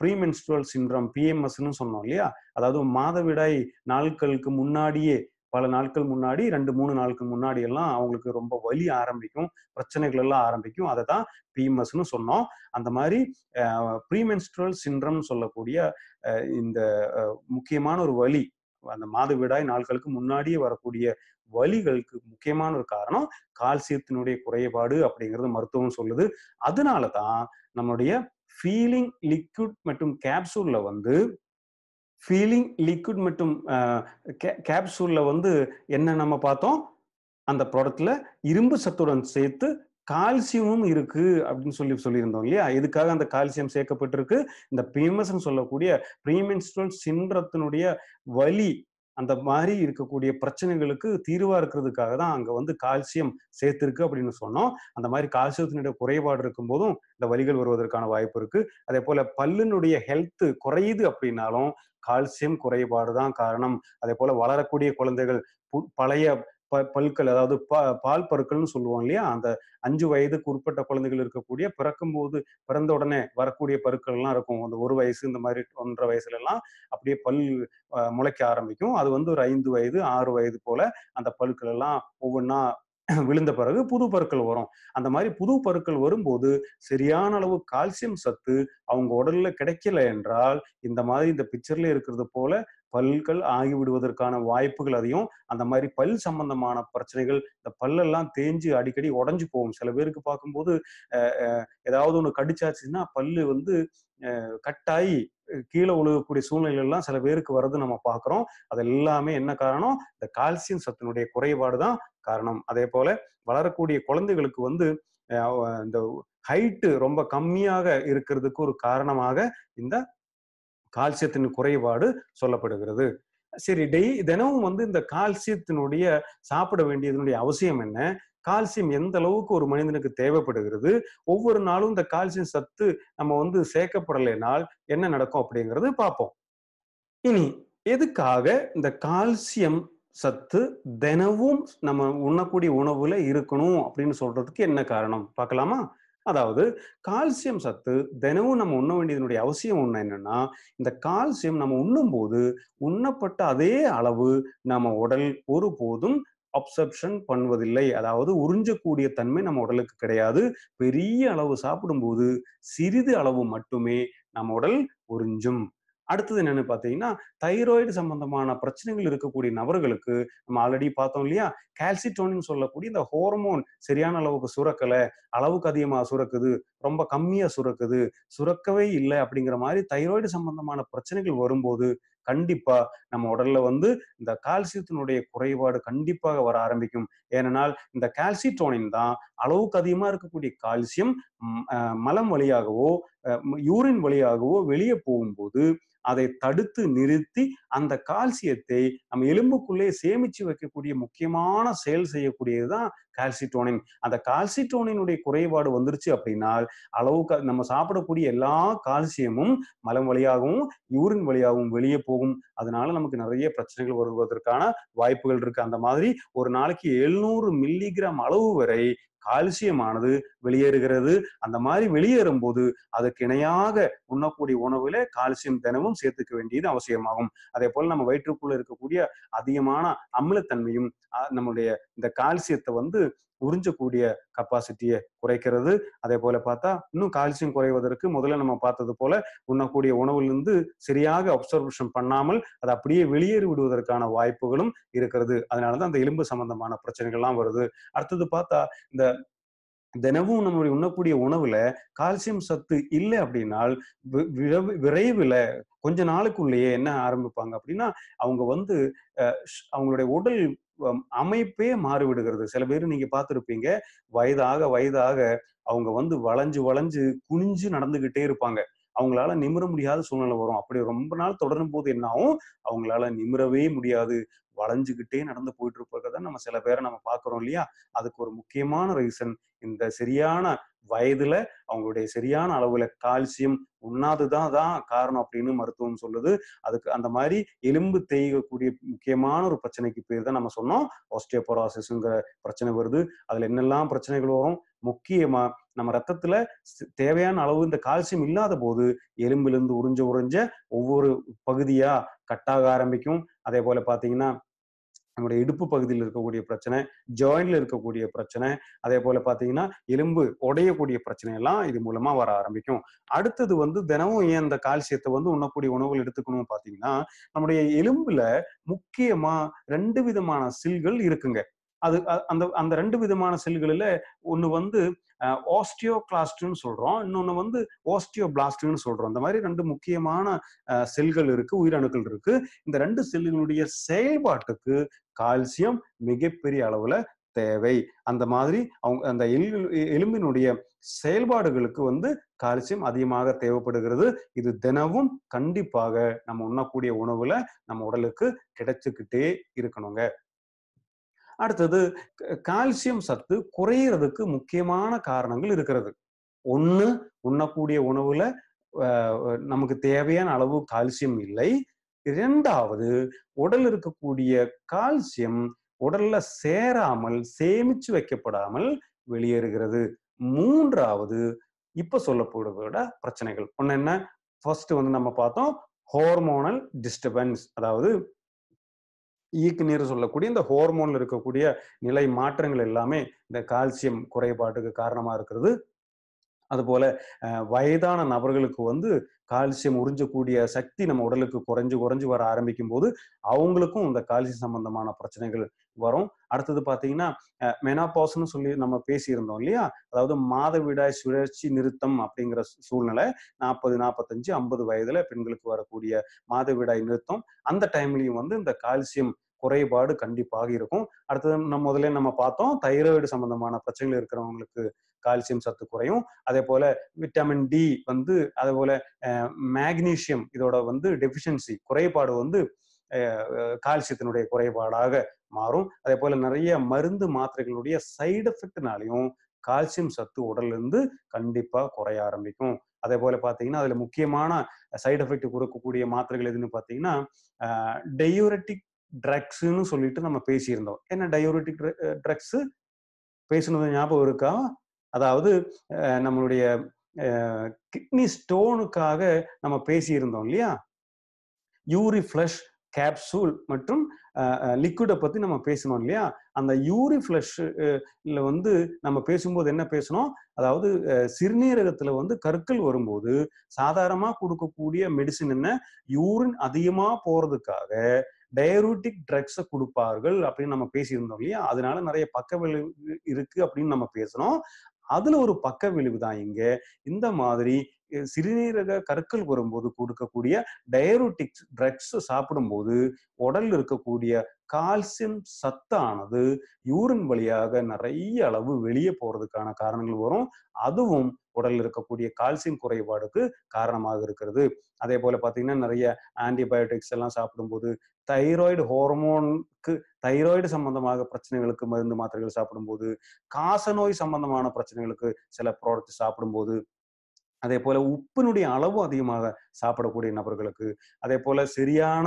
ப்ரீமென்ஸ்ட்ரல் சின்ரம் பிஎம்எஸ்ன்னு சொன்னோம் இல்லையா அதாவது மாதவிடாய் நாட்களுக்கு முன்னாடியே பல நாட்கள் முன்னாடி ரெண்டு மூணு நாளுக்கு முன்னாடி எல்லாம் அவங்களுக்கு ரொம்ப வலி ஆரம்பிக்கும் பிரச்சனைகள் எல்லாம் ஆரம்பிக்கும் அதை தான் பிஎம்எஸ்னு சொன்னோம் அந்த மாதிரி ப்ரீமென்ஸ்ட்ரல் சின்ரம் சொல்லக்கூடிய இந்த முக்கியமான ஒரு வலி அந்த மாதவிடாய் நாட்களுக்கு முன்னாடியே வரக்கூடிய வலிகளுக்கு முக்கியமான ஒரு காரணம் கால்சியத்தினுடைய குறைபாடு அப்படிங்கிறது மருத்துவம் சொல்லுது அதனால தான் நம்மளுடைய ஃபீலிங் லிக்விட் மற்றும் கேப்சூல்ல வந்து ஃபீலிங் லிக்விட் மற்றும் கேப்சூலில் வந்து என்ன நம்ம பார்த்தோம் அந்த ப்ராடக்டில் இரும்பு சத்துடன் சேர்த்து கால்சியமும் இருக்கு அப்படின்னு சொல்லி சொல்லியிருந்தோம் இல்லையா இதுக்காக அந்த கால்சியம் சேர்க்கப்பட்டிருக்கு இந்த பீமஸ்ன்னு சொல்லக்கூடிய ப்ரீமென்ஸ்ட்ரல் சின்றத்தினுடைய வலி அந்த மாதிரி இருக்கக்கூடிய பிரச்சனைகளுக்கு தீர்வா இருக்கிறதுக்காக தான் அங்க வந்து கால்சியம் சேர்த்திருக்கு அப்படின்னு சொன்னோம் அந்த மாதிரி கால்சியத்தினுடைய குறைபாடு இருக்கும் போதும் இந்த வலிகள் வருவதற்கான வாய்ப்பு இருக்கு அதே போல பல்லினுடைய ஹெல்த் குறையுது அப்படின்னாலும் கால்சியம் குறைபாடு தான் காரணம் அதே போல வளரக்கூடிய குழந்தைகள் பழைய ப பல்கள் அதாவது பா பால் பருக்கள்னு சொல்லுவோம் இல்லையா அந்த அஞ்சு வயதுக்கு உட்பட்ட குழந்தைகள் இருக்கக்கூடிய பிறக்கும் போது பிறந்த உடனே வரக்கூடிய பருக்கள்லாம் இருக்கும் அந்த ஒரு வயசு இந்த மாதிரி ஒன்றரை வயசுல எல்லாம் அப்படியே பல் முளைக்க ஆரம்பிக்கும் அது வந்து ஒரு ஐந்து வயது ஆறு வயது போல அந்த பல்கள் எல்லாம் ஒவ்வொன்றா விழுந்த பிறகு புது பருக்கள் வரும் அந்த மாதிரி புது பருக்கள் வரும்போது சரியான அளவு கால்சியம் சத்து அவங்க உடல்ல கிடைக்கல என்றால் இந்த மாதிரி இந்த பிக்சர்ல இருக்கிறது போல பல்கள் ஆகிவிடுவதற்கான வாய்ப்புகள் அதையும் அந்த மாதிரி பல் சம்பந்தமான பிரச்சனைகள் இந்த பல்லெல்லாம் தேஞ்சு அடிக்கடி உடஞ்சு போகும் சில பேருக்கு பார்க்கும்போது ஏதாவது ஒன்று கடிச்சாச்சுன்னா பல்லு வந்து கட்டாயி கீழே உழுகக்கூடிய எல்லாம் சில பேருக்கு வருது நம்ம பார்க்குறோம் அது எல்லாமே என்ன காரணம் இந்த கால்சியம் சத்தினுடைய குறைபாடு தான் காரணம் அதே போல வளரக்கூடிய குழந்தைகளுக்கு வந்து இந்த ஹைட்டு ரொம்ப கம்மியாக இருக்கிறதுக்கு ஒரு காரணமாக இந்த கால்சியத்தின் குறைபாடு சொல்லப்படுகிறது சரி டெய் தினமும் வந்து இந்த கால்சியத்தினுடைய சாப்பிட வேண்டியதனுடைய அவசியம் என்ன கால்சியம் எந்த அளவுக்கு ஒரு மனிதனுக்கு தேவைப்படுகிறது ஒவ்வொரு நாளும் இந்த கால்சியம் சத்து நம்ம வந்து சேர்க்கப்படலைனால் என்ன நடக்கும் அப்படிங்கிறது பார்ப்போம் இனி எதுக்காக இந்த கால்சியம் சத்து தினமும் நம்ம உண்ணக்கூடிய உணவுல இருக்கணும் அப்படின்னு சொல்றதுக்கு என்ன காரணம் பார்க்கலாமா அதாவது கால்சியம் சத்து தினமும் நம்ம உண்ண வேண்டியதனுடைய அவசியம் ஒன்று என்னன்னா இந்த கால்சியம் நம்ம உண்ணும் போது உண்ணப்பட்ட அதே அளவு நம்ம உடல் ஒருபோதும் அப்செப்ஷன் பண்ணுவதில்லை அதாவது உறிஞ்சக்கூடிய தன்மை நம்ம உடலுக்கு கிடையாது பெரிய அளவு சாப்பிடும்போது சிறிது அளவு மட்டுமே நம்ம உடல் உறிஞ்சும் அடுத்தது என்னன்னு பார்த்தீங்கன்னா தைராய்டு சம்பந்தமான பிரச்சனைகள் இருக்கக்கூடிய நபர்களுக்கு நம்ம ஆல்ரெடி பார்த்தோம் இல்லையா கால்சிட்டோனின்னு சொல்லக்கூடிய இந்த ஹோர்மோன் சரியான அளவுக்கு சுரக்கலை அளவுக்கு அதிகமாக சுரக்குது ரொம்ப கம்மியாக சுரக்குது சுரக்கவே இல்லை அப்படிங்கிற மாதிரி தைராய்டு சம்பந்தமான பிரச்சனைகள் வரும்போது கண்டிப்பா நம்ம உடல்ல வந்து இந்த கால்சியத்தினுடைய குறைபாடு கண்டிப்பாக வர ஆரம்பிக்கும் ஏனென்றால் இந்த கால்சிட்டோனின் தான் அளவுக்கு அதிகமா இருக்கக்கூடிய கால்சியம் மலம் வழியாகவோ யூரின் வழியாகவோ வெளியே போகும்போது அதை தடுத்து நிறுத்தி அந்த கால்சியத்தை நம்ம எலும்புக்குள்ளே சேமிச்சு வைக்கக்கூடிய முக்கியமான செயல் செய்யக்கூடியது தான் கால்சிட்டோனின் அந்த கால்சிட்டோனினுடைய குறைபாடு வந்துருச்சு அப்படின்னா அளவு நம்ம சாப்பிடக்கூடிய எல்லா கால்சியமும் மலம் வழியாகவும் யூரின் வழியாகவும் வெளியே போகும் அதனால நமக்கு நிறைய பிரச்சனைகள் வருவதற்கான வாய்ப்புகள் இருக்கு அந்த மாதிரி ஒரு நாளைக்கு எழுநூறு மில்லிகிராம் அளவு வரை கால்சியமானது வெளியேறுகிறது அந்த மாதிரி வெளியேறும் போது அதுக்கு இணையாக உண்ணக்கூடிய உணவுல கால்சியம் தினமும் சேர்த்துக்க வேண்டியது அவசியமாகும் அதே போல நம்ம வயிற்றுக்குள்ள இருக்கக்கூடிய அதிகமான அமிலத்தன்மையும் நம்மளுடைய இந்த கால்சியத்தை வந்து உறிஞ்சக்கூடிய கப்பாசிட்டியை குறைக்கிறது அதே போல பார்த்தா இன்னும் கால்சியம் குறைவதற்கு முதல்ல நம்ம பார்த்தது போல உண்ணக்கூடிய உணவுலேருந்து சரியாக அப்சர்வேஷன் பண்ணாமல் அது அப்படியே வெளியேறி விடுவதற்கான வாய்ப்புகளும் இருக்கிறது அதனால தான் அந்த எலும்பு சம்பந்தமான பிரச்சனைகள்லாம் வருது அடுத்தது பார்த்தா இந்த தினமும் நம்மளுடைய உண்ணக்கூடிய உணவுல கால்சியம் சத்து இல்லை அப்படின்னா விரைவில் கொஞ்ச நாளுக்குள்ளேயே என்ன ஆரம்பிப்பாங்க அப்படின்னா அவங்க வந்து அவங்களுடைய உடல் அமைப்பே மாறிவிடுகிறது சில பேர் நீங்க பார்த்துருப்பீங்க வயதாக வயதாக அவங்க வந்து வளைஞ்சு வளைஞ்சு குனிஞ்சு நடந்துகிட்டே இருப்பாங்க அவங்களால நிமிர முடியாத சூழ்நிலை வரும் அப்படி ரொம்ப நாள் தொடரும் போது என்ன ஆகும் அவங்களால நிமிரவே முடியாது வளைஞ்சுக்கிட்டே நடந்து போயிட்டு தான் நம்ம சில பேரை நம்ம பார்க்குறோம் இல்லையா அதுக்கு ஒரு முக்கியமான ரீசன் இந்த சரியான வயதுல அவங்களுடைய சரியான அளவுல கால்சியம் உண்ணாதுதான் தான் காரணம் அப்படின்னு மருத்துவம் சொல்லுது அதுக்கு அந்த மாதிரி எலும்பு தேய்க்கக்கூடிய முக்கியமான ஒரு பிரச்சனைக்கு பேர் தான் நம்ம சொன்னோம் ஆஸ்டியோபராசிஸ்ங்கிற பிரச்சனை வருது அதுல என்னெல்லாம் பிரச்சனைகள் வரும் முக்கியமா நம்ம ரத்தத்துல தேவையான அளவு இந்த கால்சியம் இல்லாத போது எலும்பிலிருந்து உறிஞ்ச உறிஞ்ச ஒவ்வொரு பகுதியா கட்டாக ஆரம்பிக்கும் அதே போல பாத்தீங்கன்னா நம்முடைய இடுப்பு பகுதியில் இருக்கக்கூடிய பிரச்சனை ஜாயின்ல இருக்கக்கூடிய பிரச்சனை அதே போல பாத்தீங்கன்னா எலும்பு உடையக்கூடிய பிரச்சனை எல்லாம் இது மூலமா வர ஆரம்பிக்கும் அடுத்தது வந்து தினமும் ஏன் அந்த கால்சியத்தை வந்து உண்ணக்கூடிய உணவுகள் எடுத்துக்கணும் பாத்தீங்கன்னா நம்முடைய எலும்புல முக்கியமா ரெண்டு விதமான சில்கள் இருக்குங்க அது அந்த அந்த ரெண்டு விதமான செல்களில் ஒன்று வந்து ஓஸ்டியோ கிளாஸ்ட்னு சொல்கிறோம் இன்னொன்று வந்து ஆஸ்டியோ பிளாஸ்ட்னு சொல்கிறோம் அந்த மாதிரி ரெண்டு முக்கியமான செல்கள் இருக்குது உயிரணுக்கள் இருக்குது இந்த ரெண்டு செல்களுடைய செயல்பாட்டுக்கு கால்சியம் மிகப்பெரிய அளவில் தேவை அந்த மாதிரி அவங்க அந்த எலும்பினுடைய செயல்பாடுகளுக்கு வந்து கால்சியம் அதிகமாக தேவைப்படுகிறது இது தினமும் கண்டிப்பாக நம்ம உண்ணக்கூடிய உணவுல நம்ம உடலுக்கு கிடைச்சுக்கிட்டே இருக்கணுங்க அடுத்தது கால்சியம் சத்து குறையிறதுக்கு முக்கியமான காரணங்கள் இருக்கிறது ஒன்று உண்ணக்கூடிய உணவுல நமக்கு தேவையான அளவு கால்சியம் இல்லை இரண்டாவது உடல் இருக்கக்கூடிய கால்சியம் உடல்ல சேராமல் சேமிச்சு வைக்கப்படாமல் வெளியேறுகிறது மூன்றாவது இப்ப சொல்லப்படுவதோட பிரச்சனைகள் ஒன்னு என்ன ஃபர்ஸ்ட் வந்து நம்ம பார்த்தோம் ஹோர்மோனல் டிஸ்டர்பன்ஸ் அதாவது ஈக்குநீர் சொல்லக்கூடிய இந்த ஹோர்மோன்ல இருக்கக்கூடிய நிலை மாற்றங்கள் எல்லாமே இந்த கால்சியம் குறைபாட்டுக்கு காரணமா இருக்கிறது அதுபோல வயதான நபர்களுக்கு வந்து கால்சியம் உறிஞ்சக்கூடிய சக்தி நம்ம உடலுக்கு குறைஞ்சு குறைஞ்சு வர ஆரம்பிக்கும் போது அவங்களுக்கும் இந்த கால்சியம் சம்பந்தமான பிரச்சனைகள் வரும் அடுத்தது பார்த்தீங்கன்னா மெனாபாஸ்னு சொல்லி நம்ம பேசியிருந்தோம் இல்லையா அதாவது மாதவிடாய் சுழற்சி நிறுத்தம் அப்படிங்கிற சூழ்நிலை நாற்பது நாற்பத்தஞ்சு ஐம்பது வயதுல பெண்களுக்கு வரக்கூடிய மாதவிடாய் நிறுத்தம் அந்த டைம்லயும் வந்து இந்த கால்சியம் குறைபாடு கண்டிப்பாக இருக்கும் அடுத்தது நம்ம முதல்ல நம்ம பார்த்தோம் தைராய்டு சம்பந்தமான பிரச்சனைகள் இருக்கிறவங்களுக்கு கால்சியம் சத்து குறையும் அதே போல விட்டமின் டி வந்து அதே போல மேக்னீசியம் இதோட வந்து டெஃபிஷியன்சி குறைபாடு வந்து கால்சியத்தினுடைய குறைபாடாக மாறும் அதே போல நிறைய மருந்து மாத்திரைகளுடைய சைடு எஃபெக்ட்னாலையும் கால்சியம் சத்து உடல்ல இருந்து கண்டிப்பா குறைய ஆரம்பிக்கும் அதே போல பாத்தீங்கன்னா அதுல முக்கியமான சைடு எஃபெக்ட் கொடுக்கக்கூடிய மாத்திரைகள் எதுன்னு பாத்தீங்கன்னா டயூரட்டிக் ட்ரக்ஸ்ன்னு சொல்லிட்டு நம்ம பேசியிருந்தோம் என்ன டயூரட்டிக் ட்ரக்ஸ் பேசினது ஞாபகம் இருக்கா அதாவது நம்மளுடைய கிட்னி ஸ்டோனுக்காக நம்ம பேசியிருந்தோம் இல்லையா யூரி ஃபிளஷ் கேப்சூல் மற்றும் லிக்விடை பற்றி நம்ம பேசணும் இல்லையா அந்த யூரி ஃப்ளஷ் வந்து நம்ம பேசும்போது என்ன பேசணும் அதாவது சிறுநீரகத்தில் வந்து கற்கள் வரும்போது சாதாரணமாக கொடுக்கக்கூடிய மெடிசின் என்ன யூரின் அதிகமாக போகிறதுக்காக டயரூட்டிக் ட்ரக்ஸை கொடுப்பார்கள் அப்படின்னு நம்ம பேசியிருந்தோம் இல்லையா அதனால நிறைய பக்க விளைவு இருக்கு அப்படின்னு நம்ம பேசணும் அதுல ஒரு பக்க விளைவு தான் இங்க இந்த மாதிரி சிறுநீரக கற்கள் வரும்போது கொடுக்கக்கூடிய டயரோட்டிக்ஸ் ட்ரக்ஸ் சாப்பிடும்போது உடல் இருக்கக்கூடிய கால்சியம் சத்தானது யூரின் வழியாக நிறைய அளவு வெளியே போறதுக்கான காரணங்கள் வரும் அதுவும் உடல் இருக்கக்கூடிய கால்சியம் குறைபாடுக்கு காரணமாக இருக்கிறது அதே போல பாத்தீங்கன்னா நிறைய ஆன்டிபயோட்டிக்ஸ் எல்லாம் சாப்பிடும்போது தைராய்டு ஹார்மோனுக்கு தைராய்டு சம்பந்தமாக பிரச்சனைகளுக்கு மருந்து மாத்திரைகள் சாப்பிடும்போது காசநோய் சம்பந்தமான பிரச்சனைகளுக்கு சில ப்ராடக்ட் சாப்பிடும்போது அதே போல உப்பினுடைய அளவு அதிகமாக சாப்பிடக்கூடிய நபர்களுக்கு அதே போல சரியான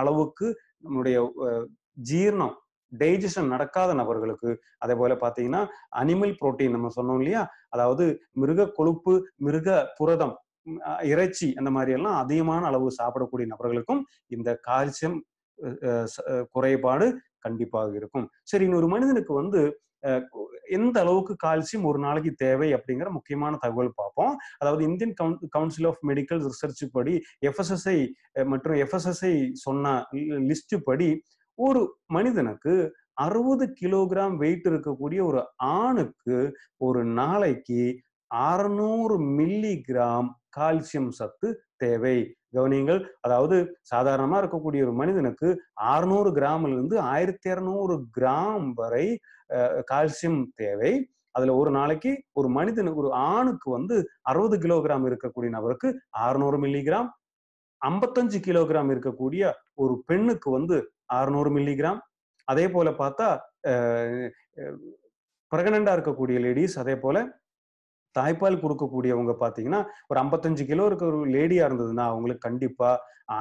அளவுக்கு நம்மளுடைய ஜீர்ணம் டைஜஷன் நடக்காத நபர்களுக்கு அதே போல பாத்தீங்கன்னா அனிமல் புரோட்டீன் நம்ம சொன்னோம் இல்லையா அதாவது மிருக கொழுப்பு மிருக புரதம் இறைச்சி அந்த மாதிரி எல்லாம் அதிகமான அளவு சாப்பிடக்கூடிய நபர்களுக்கும் இந்த கால்சியம் குறைபாடு கண்டிப்பாக இருக்கும் சரி இன்னொரு மனிதனுக்கு வந்து எந்த அளவுக்கு கால்சியம் ஒரு நாளைக்கு தேவை அப்படிங்கிற முக்கியமான தகவல் பார்ப்போம் அதாவது Indian coun council of medical research படி எஃப்எஸ்எஸ்ஐ மற்றும் எஃப்எஸ்எஸ்ஐ சொன்ன லிஸ்ட் படி ஒரு மனிதனுக்கு அறுபது கிலோகிராம் வெயிட் இருக்கக்கூடிய ஒரு ஆணுக்கு ஒரு நாளைக்கு அறுநூறு மில்லி கிராம் கால்சியம் சத்து தேவை கவனியுங்கள் அதாவது சாதாரணமா இருக்கக்கூடிய ஒரு மனிதனுக்கு அறுநூறு கிராம்ல இருந்து ஆயிரத்தி இரநூறு கிராம் வரை கால்சியம் தேவை அதுல ஒரு நாளைக்கு ஒரு மனிதனுக்கு ஒரு ஆணுக்கு வந்து அறுபது கிலோகிராம் இருக்கக்கூடிய நபருக்கு அறுநூறு மில்லிகிராம் ஐம்பத்தஞ்சு கிலோகிராம் இருக்கக்கூடிய ஒரு பெண்ணுக்கு வந்து அறுநூறு மில்லிகிராம் அதே போல பார்த்தா பிரகனண்டா இருக்கக்கூடிய லேடிஸ் அதே போல தாய்ப்பால் கொடுக்கக்கூடியவங்க பார்த்தீங்கன்னா ஒரு ஐம்பத்தஞ்சு கிலோ இருக்க ஒரு லேடியா இருந்ததுன்னா அவங்களுக்கு கண்டிப்பா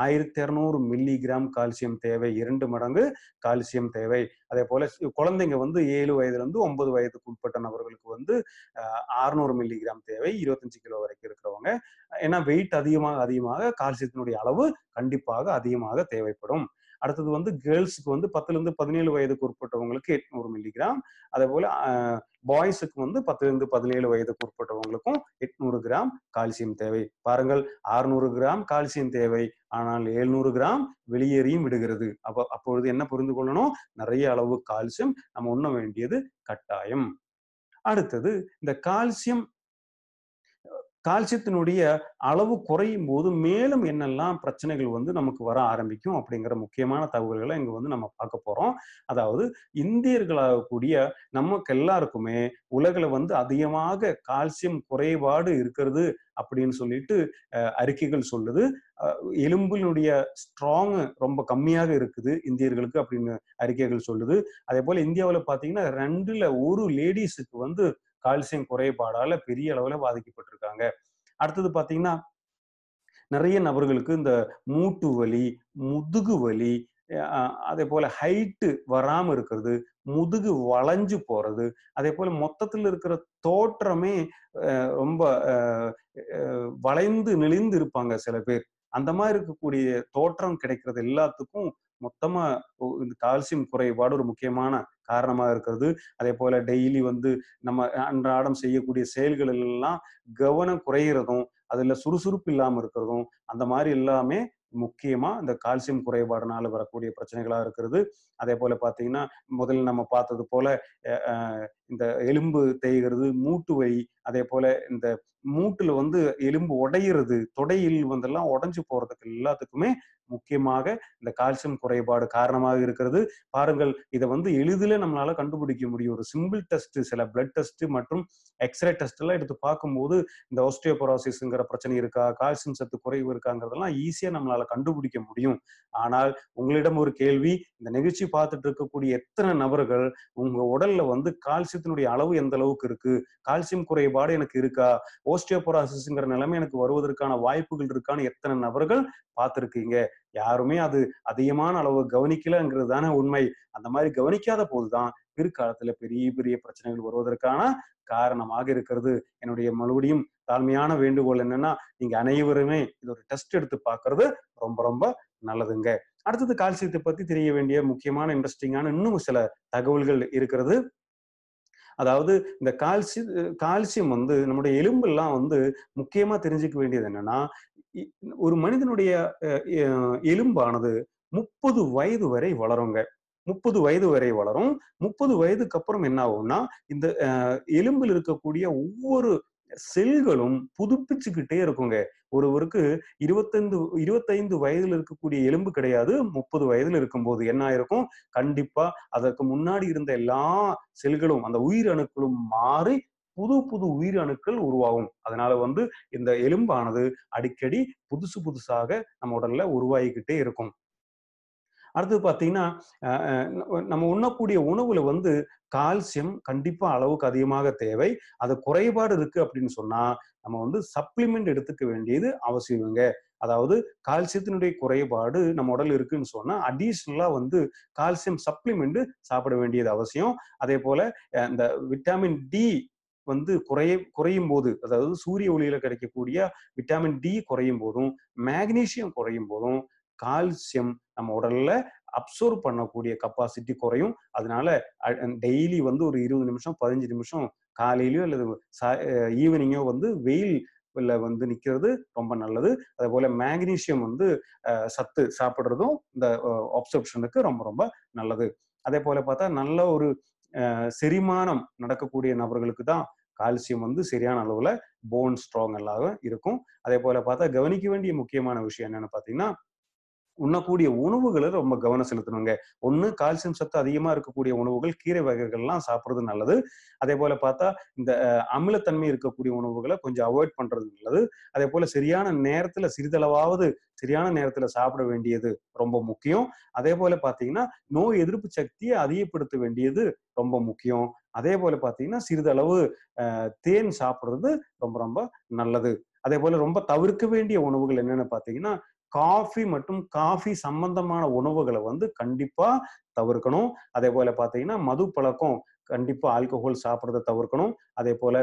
ஆயிரத்தி இரநூறு மில்லிகிராம் கால்சியம் தேவை இரண்டு மடங்கு கால்சியம் தேவை அதே போல குழந்தைங்க வந்து ஏழு வயதுல இருந்து ஒன்பது வயதுக்கு உட்பட்ட நபர்களுக்கு வந்து அறுநூறு மில்லிகிராம் தேவை இருபத்தஞ்சு கிலோ வரைக்கும் இருக்கிறவங்க ஏன்னா வெயிட் அதிகமாக அதிகமாக கால்சியத்தினுடைய அளவு கண்டிப்பாக அதிகமாக தேவைப்படும் அடுத்தது வந்து கேர்ள்ஸுக்கு வந்து பத்துலேருந்து பதினேழு வயதுக்கு உட்பட்டவங்களுக்கு எட்நூறு மில்லிகிராம் அதே போல் பாய்ஸுக்கு வந்து பத்துலேருந்து பதினேழு வயதுக்கு உட்பட்டவங்களுக்கும் எட்நூறு கிராம் கால்சியம் தேவை பாருங்கள் அறுநூறு கிராம் கால்சியம் தேவை ஆனால் எழுநூறு கிராம் வெளியேறியும் விடுகிறது அப்போ அப்பொழுது என்ன புரிந்து கொள்ளணும் நிறைய அளவு கால்சியம் நம்ம உண்ண வேண்டியது கட்டாயம் அடுத்தது இந்த கால்சியம் கால்சியத்தினுடைய அளவு குறையும் போது மேலும் என்னெல்லாம் பிரச்சனைகள் வந்து நமக்கு வர ஆரம்பிக்கும் அப்படிங்கிற முக்கியமான தகவல்களை இங்கே வந்து நம்ம பார்க்க போகிறோம் அதாவது இந்தியர்களாகக்கூடிய நமக்கு எல்லாருக்குமே உலகில் வந்து அதிகமாக கால்சியம் குறைபாடு இருக்கிறது அப்படின்னு சொல்லிட்டு அறிக்கைகள் சொல்லுது எலும்பினுடைய ஸ்ட்ராங் ரொம்ப கம்மியாக இருக்குது இந்தியர்களுக்கு அப்படின்னு அறிக்கைகள் சொல்லுது அதே போல இந்தியாவில் பார்த்தீங்கன்னா ரெண்டுல ஒரு லேடிஸுக்கு வந்து கால்சியம் குறைபாடால பெரிய அளவுல பாதிக்கப்பட்டிருக்காங்க அடுத்தது பாத்தீங்கன்னா நிறைய நபர்களுக்கு இந்த மூட்டு வலி முதுகு வலி அதே போல ஹைட்டு வராம இருக்கிறது முதுகு வளைஞ்சு போறது அதே போல மொத்தத்தில் இருக்கிற தோற்றமே ரொம்ப வளைந்து நெளிந்து இருப்பாங்க சில பேர் அந்த மாதிரி இருக்கக்கூடிய தோற்றம் கிடைக்கிறது எல்லாத்துக்கும் மொத்தமா இந்த கால்சியம் குறைபாடு ஒரு முக்கியமான காரணமாக இருக்கிறது அதே போல டெய்லி வந்து நம்ம அன்றாடம் செய்யக்கூடிய செயல்கள் எல்லாம் கவனம் குறையிறதும் அதுல சுறுசுறுப்பு இல்லாமல் இருக்கிறதும் அந்த மாதிரி எல்லாமே முக்கியமா இந்த கால்சியம் குறைபாடுனால வரக்கூடிய பிரச்சனைகளா இருக்கிறது அதே போல பாத்தீங்கன்னா முதல்ல நம்ம பார்த்தது போல இந்த எலும்பு தேய்கிறது மூட்டு வை அதே போல இந்த மூட்டுல வந்து எலும்பு உடையிறது தொடையில் வந்தெல்லாம் உடஞ்சு போறதுக்கு எல்லாத்துக்குமே முக்கியமாக இந்த கால்சியம் குறைபாடு காரணமாக இருக்கிறது பாருங்கள் இதை வந்து எளிதில நம்மளால கண்டுபிடிக்க முடியும் ஒரு சிம்பிள் டெஸ்ட் சில பிளட் டெஸ்ட் மற்றும் எக்ஸ்ரே டெஸ்ட் எல்லாம் எடுத்து பார்க்கும்போது இந்த ஆஸ்டியோபரோசிஸ்ங்கிற பிரச்சனை இருக்கா கால்சியம் சத்து குறைவு இருக்காங்கிறதெல்லாம் ஈஸியா நம்மளால கண்டுபிடிக்க முடியும் ஆனால் உங்களிடம் ஒரு கேள்வி இந்த நிகழ்ச்சி பார்த்துட்டு இருக்கக்கூடிய எத்தனை நபர்கள் உங்க உடல்ல வந்து கால்சியம் கால்சியத்தினுடைய அளவு எந்த அளவுக்கு இருக்கு கால்சியம் குறைபாடு எனக்கு இருக்கா ஓஸ்டியோபோராசிஸ்ங்கிற நிலைமை எனக்கு வருவதற்கான வாய்ப்புகள் இருக்கான்னு எத்தனை நபர்கள் பார்த்துருக்கீங்க யாருமே அது அதிகமான அளவு கவனிக்கலங்கிறது தானே உண்மை அந்த மாதிரி கவனிக்காத போதுதான் பிற்காலத்துல பெரிய பெரிய பிரச்சனைகள் வருவதற்கான காரணமாக இருக்கிறது என்னுடைய மறுபடியும் தாழ்மையான வேண்டுகோள் என்னன்னா நீங்க அனைவருமே இது ஒரு டெஸ்ட் எடுத்து பாக்குறது ரொம்ப ரொம்ப நல்லதுங்க அடுத்தது கால்சியத்தை பத்தி தெரிய வேண்டிய முக்கியமான இன்ட்ரெஸ்டிங்கான இன்னும் சில தகவல்கள் இருக்கிறது அதாவது இந்த கால்சியம் கால்சியம் வந்து நம்முடைய எலும்பெல்லாம் வந்து முக்கியமா தெரிஞ்சுக்க வேண்டியது என்னன்னா ஒரு மனிதனுடைய எலும்பானது முப்பது வயது வரை வளருங்க முப்பது வயது வரை வளரும் முப்பது வயதுக்கு அப்புறம் என்ன ஆகும்னா இந்த எலும்பில் இருக்கக்கூடிய ஒவ்வொரு செல்களும் புதுப்பிச்சுக்கிட்டே இருக்குங்க ஒருவருக்கு இருபத்தைந்து இருபத்தைந்து வயதுல இருக்கக்கூடிய எலும்பு கிடையாது முப்பது வயதுல இருக்கும்போது என்ன ஆயிருக்கும் கண்டிப்பா அதற்கு முன்னாடி இருந்த எல்லா செல்களும் அந்த உயிர் அணுக்களும் மாறி புது புது உயிர் அணுக்கள் உருவாகும் அதனால வந்து இந்த எலும்பானது அடிக்கடி புதுசு புதுசாக நம்ம உடல்ல உருவாகிக்கிட்டே இருக்கும் அடுத்தது பார்த்தீங்கன்னா நம்ம உண்ணக்கூடிய உணவுல வந்து கால்சியம் கண்டிப்பா அளவுக்கு அதிகமாக தேவை அது குறைபாடு இருக்கு அப்படின்னு சொன்னா நம்ம வந்து சப்ளிமெண்ட் எடுத்துக்க வேண்டியது அவசியங்க அதாவது கால்சியத்தினுடைய குறைபாடு நம்ம உடல் இருக்குன்னு சொன்னா அடிஷ்னலா வந்து கால்சியம் சப்ளிமெண்ட் சாப்பிட வேண்டியது அவசியம் அதே போல இந்த விட்டாமின் டி வந்து குறைய குறையும் போது அதாவது சூரிய ஒளியில கிடைக்கக்கூடிய விட்டாமின் டி குறையும் போதும் மேக்னீசியம் குறையும் போதும் கால்சியம் நம்ம உடல்ல அப்சர்வ் பண்ணக்கூடிய கப்பாசிட்டி குறையும் அதனால டெய்லி வந்து ஒரு இருபது நிமிஷம் பதினஞ்சு நிமிஷம் காலையிலயோ அல்லது ஈவினிங்கோ வந்து வெயில் வந்து நிற்கிறது ரொம்ப நல்லது அதே போல மேக்னீசியம் வந்து சத்து சாப்பிடுறதும் இந்த ஆப்சப்ஷனுக்கு ரொம்ப ரொம்ப நல்லது அதே போல பார்த்தா நல்ல ஒரு செரிமானம் நடக்கக்கூடிய நபர்களுக்கு தான் கால்சியம் வந்து சரியான அளவுல போன் ஸ்ட்ராங் எல்லாம் இருக்கும் அதே போல பார்த்தா கவனிக்க வேண்டிய முக்கியமான விஷயம் என்னன்னு பார்த்தீங்கன்னா உண்ணக்கூடிய உணவுகளை ரொம்ப கவனம் செலுத்தணுங்க ஒன்று கால்சியம் சத்து அதிகமாக இருக்கக்கூடிய உணவுகள் கீரை வகைகள்லாம் சாப்பிட்றது நல்லது அதே போல் பார்த்தா இந்த அமிலத்தன்மை இருக்கக்கூடிய உணவுகளை கொஞ்சம் அவாய்ட் பண்ணுறது நல்லது அதே போல் சரியான நேரத்தில் சிறிதளவாவது சரியான நேரத்தில் சாப்பிட வேண்டியது ரொம்ப முக்கியம் அதே போல் பாத்தீங்கன்னா நோய் எதிர்ப்பு சக்தியை அதிகப்படுத்த வேண்டியது ரொம்ப முக்கியம் அதே போல் பாத்தீங்கன்னா சிறிதளவு தேன் சாப்பிட்றது ரொம்ப ரொம்ப நல்லது அதே போல் ரொம்ப தவிர்க்க வேண்டிய உணவுகள் என்னென்னு பார்த்தீங்கன்னா காஃபி மற்றும் காஃபி சம்பந்தமான உணவுகளை வந்து கண்டிப்பா தவிர்க்கணும் அதே போல பாத்தீங்கன்னா மது பழக்கம் கண்டிப்பா ஆல்கஹோல் சாப்பிட்றத தவிர்க்கணும் அதே போல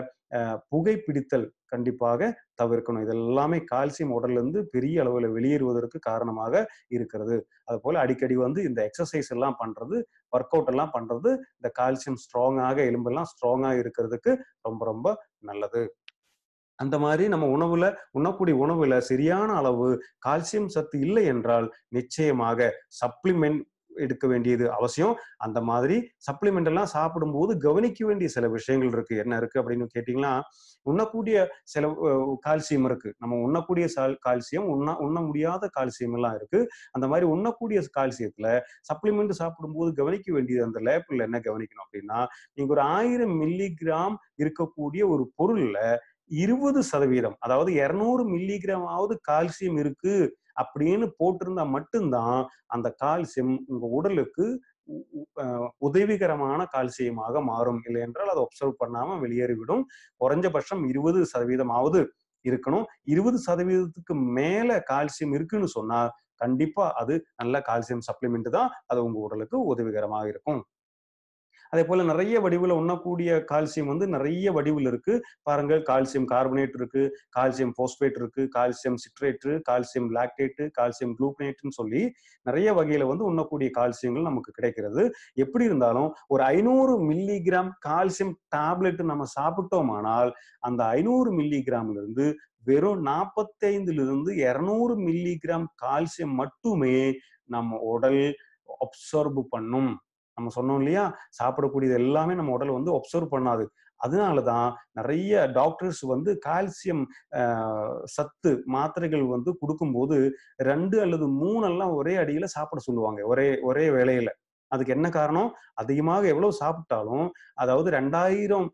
புகைப்பிடித்தல் கண்டிப்பாக தவிர்க்கணும் இதெல்லாமே கால்சியம் உடல்ல இருந்து பெரிய அளவில் வெளியேறுவதற்கு காரணமாக இருக்கிறது அது போல அடிக்கடி வந்து இந்த எக்ஸசைஸ் எல்லாம் பண்றது ஒர்க் அவுட் எல்லாம் பண்றது இந்த கால்சியம் ஸ்ட்ராங்காக எலும்பெல்லாம் ஸ்ட்ராங்காக இருக்கிறதுக்கு ரொம்ப ரொம்ப நல்லது அந்த மாதிரி நம்ம உணவுல உண்ணக்கூடிய உணவுல சரியான அளவு கால்சியம் சத்து இல்லை என்றால் நிச்சயமாக சப்ளிமெண்ட் எடுக்க வேண்டியது அவசியம் அந்த மாதிரி சப்ளிமெண்ட் எல்லாம் சாப்பிடும்போது கவனிக்க வேண்டிய சில விஷயங்கள் இருக்கு என்ன இருக்கு அப்படின்னு கேட்டீங்கன்னா உண்ணக்கூடிய சில கால்சியம் இருக்கு நம்ம உண்ணக்கூடிய கால்சியம் உண்ண உண்ண முடியாத கால்சியம் எல்லாம் இருக்கு அந்த மாதிரி உண்ணக்கூடிய கால்சியத்துல சப்ளிமெண்ட் சாப்பிடும்போது கவனிக்க வேண்டியது அந்த லேப்ல என்ன கவனிக்கணும் அப்படின்னா நீங்க ஒரு ஆயிரம் மில்லிகிராம் இருக்கக்கூடிய ஒரு பொருள்ல இருபது சதவீதம் அதாவது இருநூறு மில்லிகிராமாவது கால்சியம் இருக்கு அப்படின்னு போட்டிருந்தா மட்டும்தான் அந்த கால்சியம் உங்க உடலுக்கு உதவிகரமான கால்சியமாக மாறும் இல்லை என்றால் அதை ஒப்சர்வ் பண்ணாம வெளியேறிவிடும் குறைஞ்சபட்சம் இருபது சதவீதமாவது இருக்கணும் இருபது சதவீதத்துக்கு மேல கால்சியம் இருக்குன்னு சொன்னா கண்டிப்பா அது நல்ல கால்சியம் சப்ளிமெண்ட் தான் அது உங்க உடலுக்கு உதவிகரமாக இருக்கும் அதே போல நிறைய வடிவில் உண்ணக்கூடிய கால்சியம் வந்து நிறைய வடிவில் இருக்கு பாருங்க கால்சியம் கார்பனேட் இருக்கு கால்சியம் போஸ்பேட் இருக்கு calcium citrate calcium lactate calcium குளூக்னேட்னு சொல்லி நிறைய வகையில வந்து உண்ணக்கூடிய கால்சியங்கள் நமக்கு கிடைக்கிறது எப்படி இருந்தாலும் ஒரு ஐநூறு மில்லிகிராம் கால்சியம் டேப்லெட் நம்ம சாப்பிட்டோமானால் அந்த ஐநூறு மில்லிகிராம்ல இருந்து வெறும் இருந்து இரநூறு மில்லிகிராம் கால்சியம் மட்டுமே நம்ம உடல் அப்சர்வ் பண்ணும் நம்ம சொன்னோம் இல்லையா சாப்பிடக்கூடியது எல்லாமே நம்ம உடல் வந்து ஒப்சர்வ் பண்ணாது அதனாலதான் நிறைய டாக்டர்ஸ் வந்து கால்சியம் சத்து மாத்திரைகள் வந்து கொடுக்கும்போது ரெண்டு அல்லது மூணு எல்லாம் ஒரே அடியில சாப்பிட சொல்லுவாங்க ஒரே ஒரே வேலையில அதுக்கு என்ன காரணம் அதிகமாக எவ்வளவு சாப்பிட்டாலும் அதாவது ரெண்டாயிரம்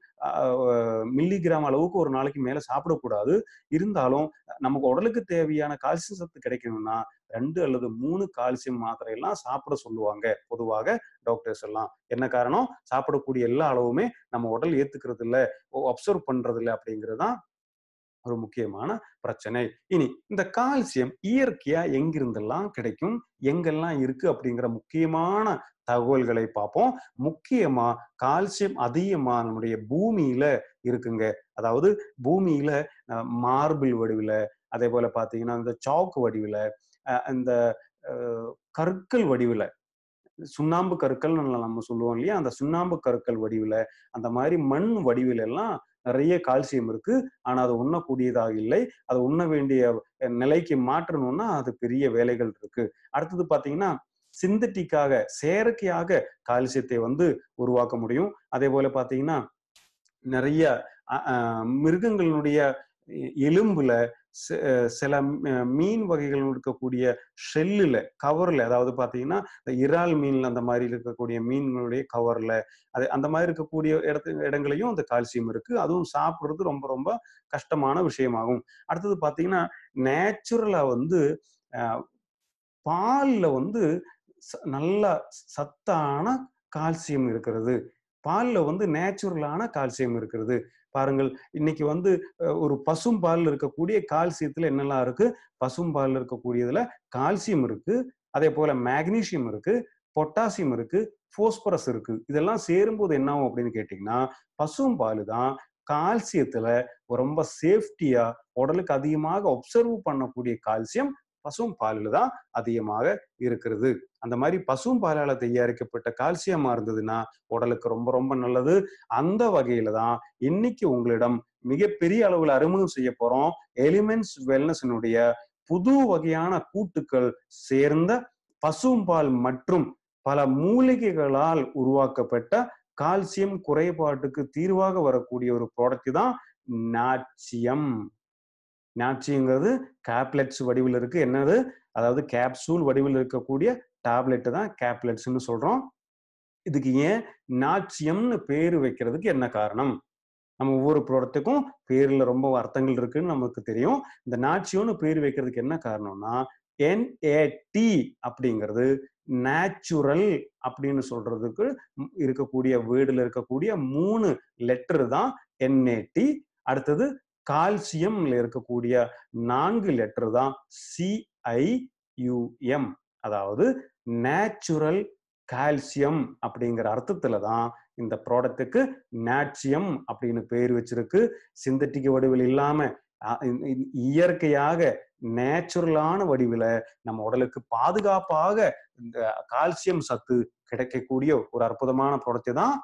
மில்லிகிராம் அளவுக்கு ஒரு நாளைக்கு மேல சாப்பிடக்கூடாது இருந்தாலும் நமக்கு உடலுக்கு தேவையான கால்சியம் சத்து கிடைக்கணும்னா ரெண்டு அல்லது மூணு கால்சியம் மாத்திரை எல்லாம் சாப்பிட சொல்லுவாங்க பொதுவாக டாக்டர்ஸ் எல்லாம் என்ன காரணம் சாப்பிடக்கூடிய எல்லா அளவுமே நம்ம உடல் ஏத்துக்கிறது இல்ல அப்சர்வ் பண்றது இல்லை அப்படிங்கிறது தான் ஒரு முக்கியமான பிரச்சனை இனி இந்த கால்சியம் இயற்கையா எங்கிருந்தெல்லாம் கிடைக்கும் எங்கெல்லாம் இருக்கு அப்படிங்கிற முக்கியமான தகவல்களை பார்ப்போம் முக்கியமா கால்சியம் அதிகமா நம்முடைய பூமியில இருக்குங்க அதாவது பூமியில மார்பிள் வடிவில் அதே போல பாத்தீங்கன்னா இந்த சாக்கு வடிவில் இந்த கற்கள் வடிவில் சுண்ணாம்பு கற்கள் நம்ம சொல்லுவோம் இல்லையா அந்த சுண்ணாம்பு கற்கள் வடிவில் அந்த மாதிரி மண் வடிவில் எல்லாம் நிறைய கால்சியம் இருக்கு ஆனா அது உண்ணக்கூடியதாக இல்லை அது உண்ண வேண்டிய நிலைக்கு மாற்றணும்னா அது பெரிய வேலைகள் இருக்கு அடுத்தது பாத்தீங்கன்னா சிந்தட்டிக்காக செயற்கையாக கால்சியத்தை வந்து உருவாக்க முடியும் அதே போல பார்த்தீங்கன்னா நிறைய மிருகங்களினுடைய எலும்புல சில மீன் வகைகள் இருக்கக்கூடிய ஷெல்லுல கவர்ல அதாவது பாத்தீங்கன்னா இறால் மீன்ல அந்த மாதிரி இருக்கக்கூடிய மீன்களுடைய கவர்ல அது அந்த மாதிரி இருக்கக்கூடிய இடத்து இடங்களையும் அந்த கால்சியம் இருக்கு அதுவும் சாப்பிட்றது ரொம்ப ரொம்ப கஷ்டமான விஷயமாகும் அடுத்தது பாத்தீங்கன்னா நேச்சுரலா வந்து பாலில் வந்து நல்ல சத்தான கால்சியம் இருக்கிறது பாலில் வந்து நேச்சுரலான கால்சியம் இருக்கிறது பாருங்கள் இன்னைக்கு வந்து ஒரு பசும் பாலில் இருக்கக்கூடிய கால்சியத்தில் என்னெல்லாம் இருக்கு பசும் பாலில் இருக்கக்கூடியதுல கால்சியம் இருக்கு அதே போல மேக்னீசியம் இருக்கு பொட்டாசியம் இருக்கு போஸ்பரஸ் இருக்கு இதெல்லாம் சேரும்போது என்ன ஆகும் அப்படின்னு கேட்டீங்கன்னா பசும் பால் தான் கால்சியத்துல ரொம்ப சேஃப்டியா உடலுக்கு அதிகமாக ஒப்சர்வ் பண்ணக்கூடிய கால்சியம் பசும் பாலில் தான் அதிகமாக இருக்கிறது அந்த மாதிரி பசும் பாலால் தயாரிக்கப்பட்ட கால்சியமாக இருந்ததுன்னா உடலுக்கு ரொம்ப ரொம்ப நல்லது அந்த வகையில தான் இன்னைக்கு உங்களிடம் மிகப்பெரிய அளவில் அறிமுகம் செய்ய போறோம் எலிமெண்ட்ஸ் வெல்னஸினுடைய புது வகையான கூட்டுக்கள் சேர்ந்த பசும்பால் மற்றும் பல மூலிகைகளால் உருவாக்கப்பட்ட கால்சியம் குறைபாட்டுக்கு தீர்வாக வரக்கூடிய ஒரு ப்ராடக்ட் தான் நாச்சியம் நாச்சிங்கிறது கேப்லெட்ஸ் வடிவில் இருக்கு என்னது அதாவது கேப்சூல் வடிவில் இருக்கக்கூடிய டேப்லெட்டு தான் கேப்லெட்ஸ்ன்னு சொல்றோம் இதுக்கு ஏன் நாச்சியம்னு பேர் வைக்கிறதுக்கு என்ன காரணம் நம்ம ஒவ்வொரு புரோடத்துக்கும் பேர்ல ரொம்ப அர்த்தங்கள் இருக்குன்னு நமக்கு தெரியும் இந்த நாச்சியம்னு பேர் வைக்கிறதுக்கு என்ன காரணம்னா என்ஏடி அப்படிங்கிறது நேச்சுரல் அப்படின்னு சொல்றதுக்கு இருக்கக்கூடிய வேர்டில் இருக்கக்கூடிய மூணு லெட்டர் தான் என்ஏடி அடுத்தது கால்சியம்ல இருக்கக்கூடிய நான்கு லெட்டர் தான் சிஐயுஎம் அதாவது நேச்சுரல் கால்சியம் அப்படிங்கிற அர்த்தத்துல தான் இந்த ப்ராடக்ட்டுக்கு நேட்சியம் அப்படின்னு பேர் வச்சிருக்கு சிந்தட்டிக் வடிவில் இல்லாம இயற்கையாக நேச்சுரலான வடிவில் நம்ம உடலுக்கு பாதுகாப்பாக இந்த கால்சியம் சத்து கிடைக்கக்கூடிய ஒரு அற்புதமான ப்ராடக்ட் தான்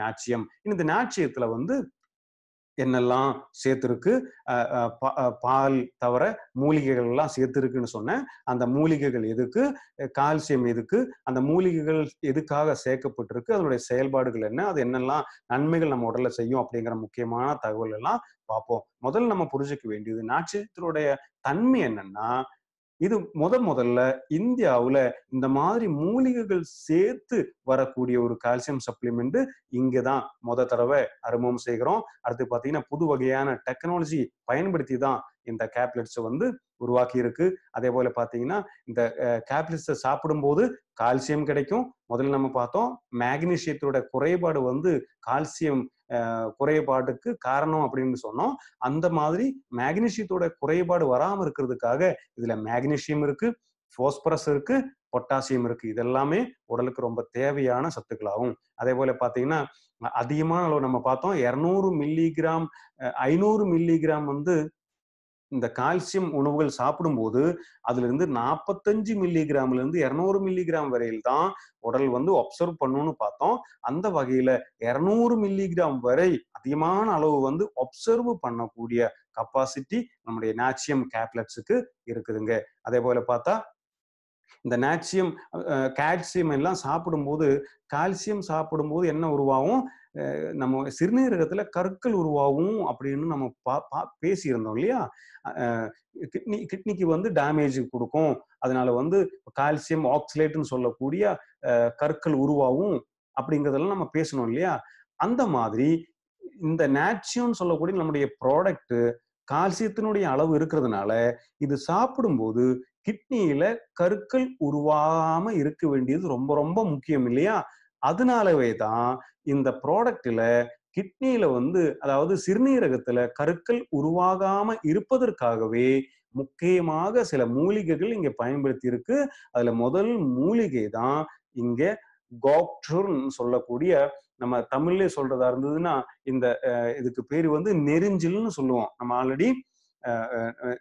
நாச்சியம் இந்த நாச்சியத்துல வந்து என்னெல்லாம் சேர்த்துருக்கு பால் தவிர மூலிகைகள் எல்லாம் சேர்த்துருக்குன்னு சொன்னேன் அந்த மூலிகைகள் எதுக்கு கால்சியம் எதுக்கு அந்த மூலிகைகள் எதுக்காக சேர்க்கப்பட்டிருக்கு அதனுடைய செயல்பாடுகள் என்ன அது என்னெல்லாம் நன்மைகள் நம்ம உடல்ல செய்யும் அப்படிங்கிற முக்கியமான தகவல் எல்லாம் பார்ப்போம் முதல்ல நம்ம புரிஞ்சுக்க வேண்டியது நாச்சியத்தினுடைய தன்மை என்னன்னா இது முத முதல்ல இந்தியாவுல இந்த மாதிரி மூலிகைகள் சேர்த்து வரக்கூடிய ஒரு கால்சியம் சப்ளிமெண்ட் இங்கதான் முத தடவை அறிமுகம் செய்கிறோம் அடுத்து பாத்தீங்கன்னா புது வகையான டெக்னாலஜி பயன்படுத்தி தான் இந்த கேப்லெட்ஸை வந்து உருவாக்கி இருக்கு அதே போல பாத்தீங்கன்னா இந்த கேப்லெட்ஸை சாப்பிடும்போது கால்சியம் கிடைக்கும் முதல்ல நம்ம பார்த்தோம் மேக்னீஷியத்தோட குறைபாடு வந்து கால்சியம் குறைபாடுக்கு காரணம் அப்படின்னு சொன்னோம் அந்த மாதிரி மேக்னீஷியத்தோட குறைபாடு வராமல் இருக்கிறதுக்காக இதுல மேக்னீஷியம் இருக்கு ஃபோஸ்பரஸ் இருக்கு பொட்டாசியம் இருக்கு இதெல்லாமே உடலுக்கு ரொம்ப தேவையான சத்துக்களாகும் அதே போல பாத்தீங்கன்னா அதிகமான அளவு நம்ம பார்த்தோம் இரநூறு மில்லிகிராம் ஐநூறு மில்லிகிராம் வந்து இந்த கால்சியம் உணவுகள் சாப்பிடும்போது அதுல இருந்து நாற்பத்தஞ்சு மில்லிகிராம்ல இருந்து இருநூறு மில்லிகிராம் வரையில் தான் உடல் வந்து அப்சர்வ் பண்ணும்னு பார்த்தோம் அந்த வகையில இருநூறு மில்லிகிராம் வரை அதிகமான அளவு வந்து அப்சர்வ் பண்ணக்கூடிய கப்பாசிட்டி நம்முடைய நேச்சியம் கேப்லெட்ஸுக்கு இருக்குதுங்க அதே போல பார்த்தா இந்த நேச்சியம் கால்சியம் எல்லாம் சாப்பிடும்போது கால்சியம் சாப்பிடும்போது என்ன உருவாகும் நம்ம சிறுநீரகத்துல கற்கள் உருவாகும் அப்படின்னு நம்ம பா பா பேசியிருந்தோம் இல்லையா கிட்னி கிட்னிக்கு வந்து டேமேஜ் கொடுக்கும் அதனால வந்து கால்சியம் ஆக்சிலேட்னு சொல்லக்கூடிய கற்கள் உருவாகும் அப்படிங்கிறதெல்லாம் நம்ம பேசணும் இல்லையா அந்த மாதிரி இந்த நேச்சியோன்னு சொல்லக்கூடிய நம்முடைய ப்ராடக்ட் கால்சியத்தினுடைய அளவு இருக்கிறதுனால இது சாப்பிடும்போது கிட்னியில கற்கள் உருவாம இருக்க வேண்டியது ரொம்ப ரொம்ப முக்கியம் இல்லையா அதனாலவே தான் இந்த ப்ராடக்டில் கிட்னியில வந்து அதாவது சிறுநீரகத்துல கருக்கள் உருவாகாம இருப்பதற்காகவே முக்கியமாக சில மூலிகைகள் இங்க பயன்படுத்தி இருக்கு அதுல முதல் மூலிகை தான் இங்க காக்சுர்ன் சொல்லக்கூடிய நம்ம தமிழ்லேயே சொல்றதா இருந்ததுன்னா இந்த இதுக்கு பேர் வந்து நெருஞ்சில்னு சொல்லுவோம் நம்ம ஆல்ரெடி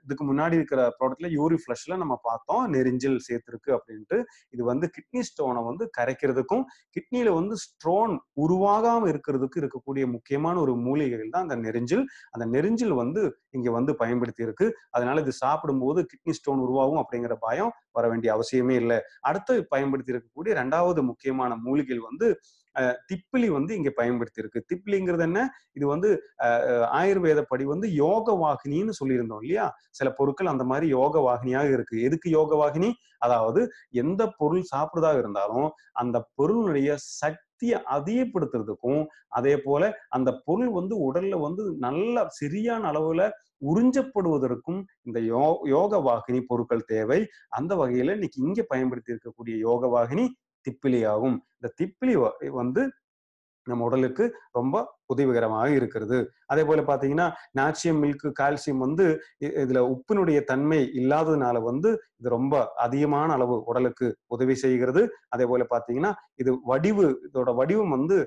இதுக்கு முன்னாடி இருக்கிற ப்ராடக்ட்ல யூரி ஃபிளஷ்ல நம்ம பார்த்தோம் நெரிஞ்சல் சேர்த்துருக்கு அப்படின்ட்டு இது வந்து கிட்னி ஸ்டோனை வந்து கரைக்கிறதுக்கும் கிட்னியில வந்து ஸ்டோன் உருவாகாம இருக்கிறதுக்கு இருக்கக்கூடிய முக்கியமான ஒரு மூலிகைகள் தான் அந்த நெரிஞ்சில் அந்த நெரிஞ்சல் வந்து இங்க வந்து பயன்படுத்தி இருக்கு அதனால இது சாப்பிடும்போது கிட்னி ஸ்டோன் உருவாகும் அப்படிங்கிற பயம் வர வேண்டிய அவசியமே இல்லை அடுத்து பயன்படுத்தி இருக்கக்கூடிய ரெண்டாவது முக்கியமான மூலிகைகள் வந்து திப்பிலி வந்து இங்க பயன்படுத்தி இருக்கு திப்பிலிங்கிறது என்ன இது வந்து ஆயுர்வேத படி வந்து யோக வாகினின்னு சொல்லியிருந்தோம் இல்லையா சில பொருட்கள் அந்த மாதிரி யோக வாகினியாக இருக்கு எதுக்கு யோக வாகினி அதாவது எந்த பொருள் சாப்பிடுறதாக இருந்தாலும் அந்த பொருளுடைய சக்திய சக்தியை அதிகப்படுத்துறதுக்கும் அதே போல அந்த பொருள் வந்து உடல்ல வந்து நல்ல சரியான அளவுல உறிஞ்சப்படுவதற்கும் இந்த யோ யோக வாகினி பொருட்கள் தேவை அந்த வகையில இன்னைக்கு இங்க பயன்படுத்தி இருக்கக்கூடிய யோக வாகினி திப்பிலி ஆகும் இந்த திப்பிலி வந்து நம்ம உடலுக்கு ரொம்ப உதவிகரமாக இருக்கிறது அதே போல பாத்தீங்கன்னா நாச்சியம் மில்கு கால்சியம் வந்து இதுல உப்பினுடைய தன்மை இல்லாததுனால வந்து இது ரொம்ப அதிகமான அளவு உடலுக்கு உதவி செய்கிறது அதே போல பாத்தீங்கன்னா இது வடிவு இதோட வடிவம் வந்து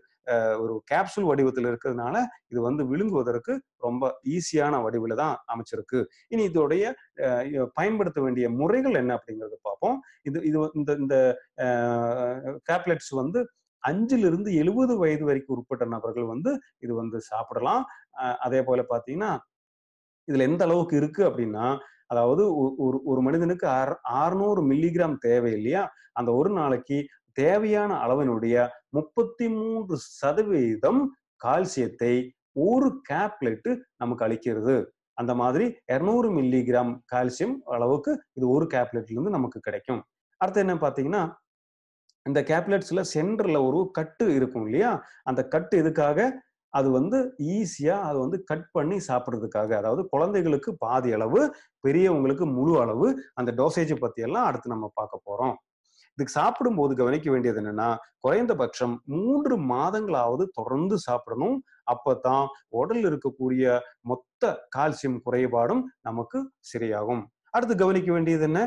ஒரு கேப்சூல் வடிவத்தில் இருக்கிறதுனால இது வந்து விழுங்குவதற்கு ரொம்ப ஈஸியான வடிவில் தான் அமைச்சிருக்கு இனி இதோடைய பயன்படுத்த வேண்டிய முறைகள் என்ன அப்படிங்கிறது பார்ப்போம் இது இது இந்த இந்த டேப்லெட்ஸ் வந்து அஞ்சிலிருந்து எழுபது வயது வரைக்கும் உட்பட்ட நபர்கள் வந்து இது வந்து சாப்பிடலாம் அதே போல பாத்தீங்கன்னா இதுல எந்த அளவுக்கு இருக்கு அப்படின்னா அதாவது ஒரு ஒரு மனிதனுக்கு அற அறுநூறு மில்லிகிராம் தேவை இல்லையா அந்த ஒரு நாளைக்கு தேவையான அளவினுடைய முப்பத்தி மூன்று சதவீதம் கால்சியத்தை ஒரு கேப்லெட்டு நமக்கு அளிக்கிறது அந்த மாதிரி இரநூறு மில்லிகிராம் கால்சியம் அளவுக்கு இது ஒரு கேப்லெட்ல இருந்து நமக்கு கிடைக்கும் அடுத்து என்ன பார்த்தீங்கன்னா இந்த கேப்லெட்ஸ்ல சென்டர்ல ஒரு கட்டு இருக்கும் இல்லையா அந்த கட்டு இதுக்காக அது வந்து ஈஸியா அது வந்து கட் பண்ணி சாப்பிட்றதுக்காக அதாவது குழந்தைகளுக்கு பாதி அளவு பெரியவங்களுக்கு முழு அளவு அந்த டோசேஜ் பத்தி எல்லாம் அடுத்து நம்ம பார்க்க போறோம் இதுக்கு சாப்பிடும்போது கவனிக்க வேண்டியது என்னன்னா குறைந்தபட்சம் மூன்று மாதங்களாவது தொடர்ந்து சாப்பிடணும் அப்பதான் உடல் இருக்கக்கூடிய மொத்த கால்சியம் குறைபாடும் நமக்கு சரியாகும் அடுத்து கவனிக்க வேண்டியது என்ன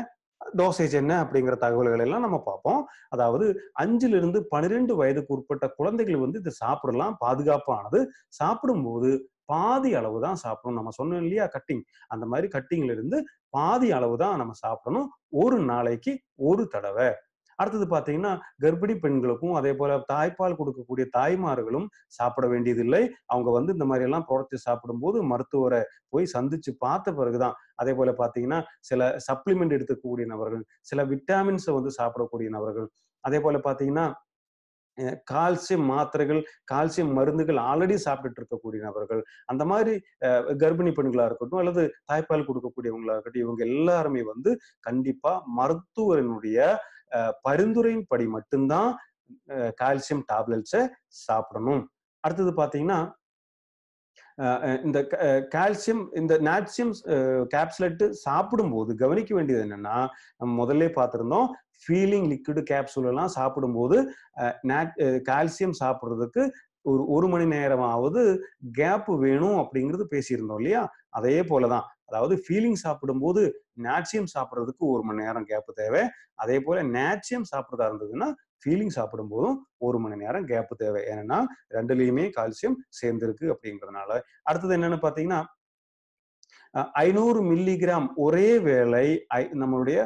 டோசேஜ் என்ன அப்படிங்கிற தகவல்கள் எல்லாம் நம்ம பார்ப்போம் அதாவது அஞ்சிலிருந்து பன்னிரெண்டு வயதுக்கு உட்பட்ட குழந்தைகள் வந்து இது சாப்பிடலாம் பாதுகாப்பானது சாப்பிடும்போது பாதி அளவு தான் சாப்பிடணும் நம்ம சொன்னோம் இல்லையா கட்டிங் அந்த மாதிரி கட்டிங்ல இருந்து பாதி அளவு தான் நம்ம சாப்பிடணும் ஒரு நாளைக்கு ஒரு தடவை அடுத்தது பார்த்தீங்கன்னா கர்ப்பிணி பெண்களுக்கும் அதே போல தாய்ப்பால் கொடுக்கக்கூடிய தாய்மார்களும் சாப்பிட வேண்டியதில்லை அவங்க வந்து இந்த மாதிரி எல்லாம் ப்ராடக்ட் சாப்பிடும்போது மருத்துவரை போய் சந்திச்சு பார்த்த பிறகுதான் அதே போல பார்த்தீங்கன்னா சில சப்ளிமெண்ட் எடுத்துக்கக்கூடிய நபர்கள் சில விட்டாமின்ஸை வந்து சாப்பிடக்கூடிய நபர்கள் அதே போல பார்த்தீங்கன்னா கால்சியம் மாத்திரைகள் கால்சியம் மருந்துகள் ஆல்ரெடி சாப்பிட்டுட்டு இருக்கக்கூடிய நபர்கள் அந்த மாதிரி கர்ப்பிணி பெண்களா இருக்கட்டும் அல்லது தாய்ப்பால் கொடுக்கக்கூடியவங்களா இருக்கட்டும் இவங்க எல்லாருமே வந்து கண்டிப்பா மருத்துவரனுடைய பரிந்துரையின்படி மட்டும்தான் கால்சியம் டேப்லெட்ஸை சாப்பிடணும் அடுத்தது பார்த்தீங்கன்னா இந்த கால்சியம் இந்த நாட்சியம் கேப்சுலெட்டு சாப்பிடும்போது கவனிக்க வேண்டியது என்னன்னா நம்ம முதல்ல பார்த்துருந்தோம் ஃபீலிங் லிக்விடு கேப்சூல் எல்லாம் சாப்பிடும்போது கால்சியம் சாப்பிட்றதுக்கு ஒரு ஒரு மணி நேரமாவது கேப் வேணும் அப்படிங்கிறது பேசியிருந்தோம் இல்லையா அதே போலதான் அதாவது ஃபீலிங் சாப்பிடும்போது நேச்சியம் சாப்பிட்றதுக்கு ஒரு மணி நேரம் கேப் தேவை அதே போல நேச்சியம் சாப்பிட்றதா இருந்ததுன்னா ஃபீலிங் சாப்பிடும்போதும் ஒரு மணி நேரம் கேப் தேவை ஏன்னா ரெண்டுலேயுமே கால்சியம் சேர்ந்திருக்கு அப்படிங்கிறதுனால அடுத்தது என்னன்னு பார்த்தீங்கன்னா ஐநூறு மில்லிகிராம் ஒரே வேளை நம்மளுடைய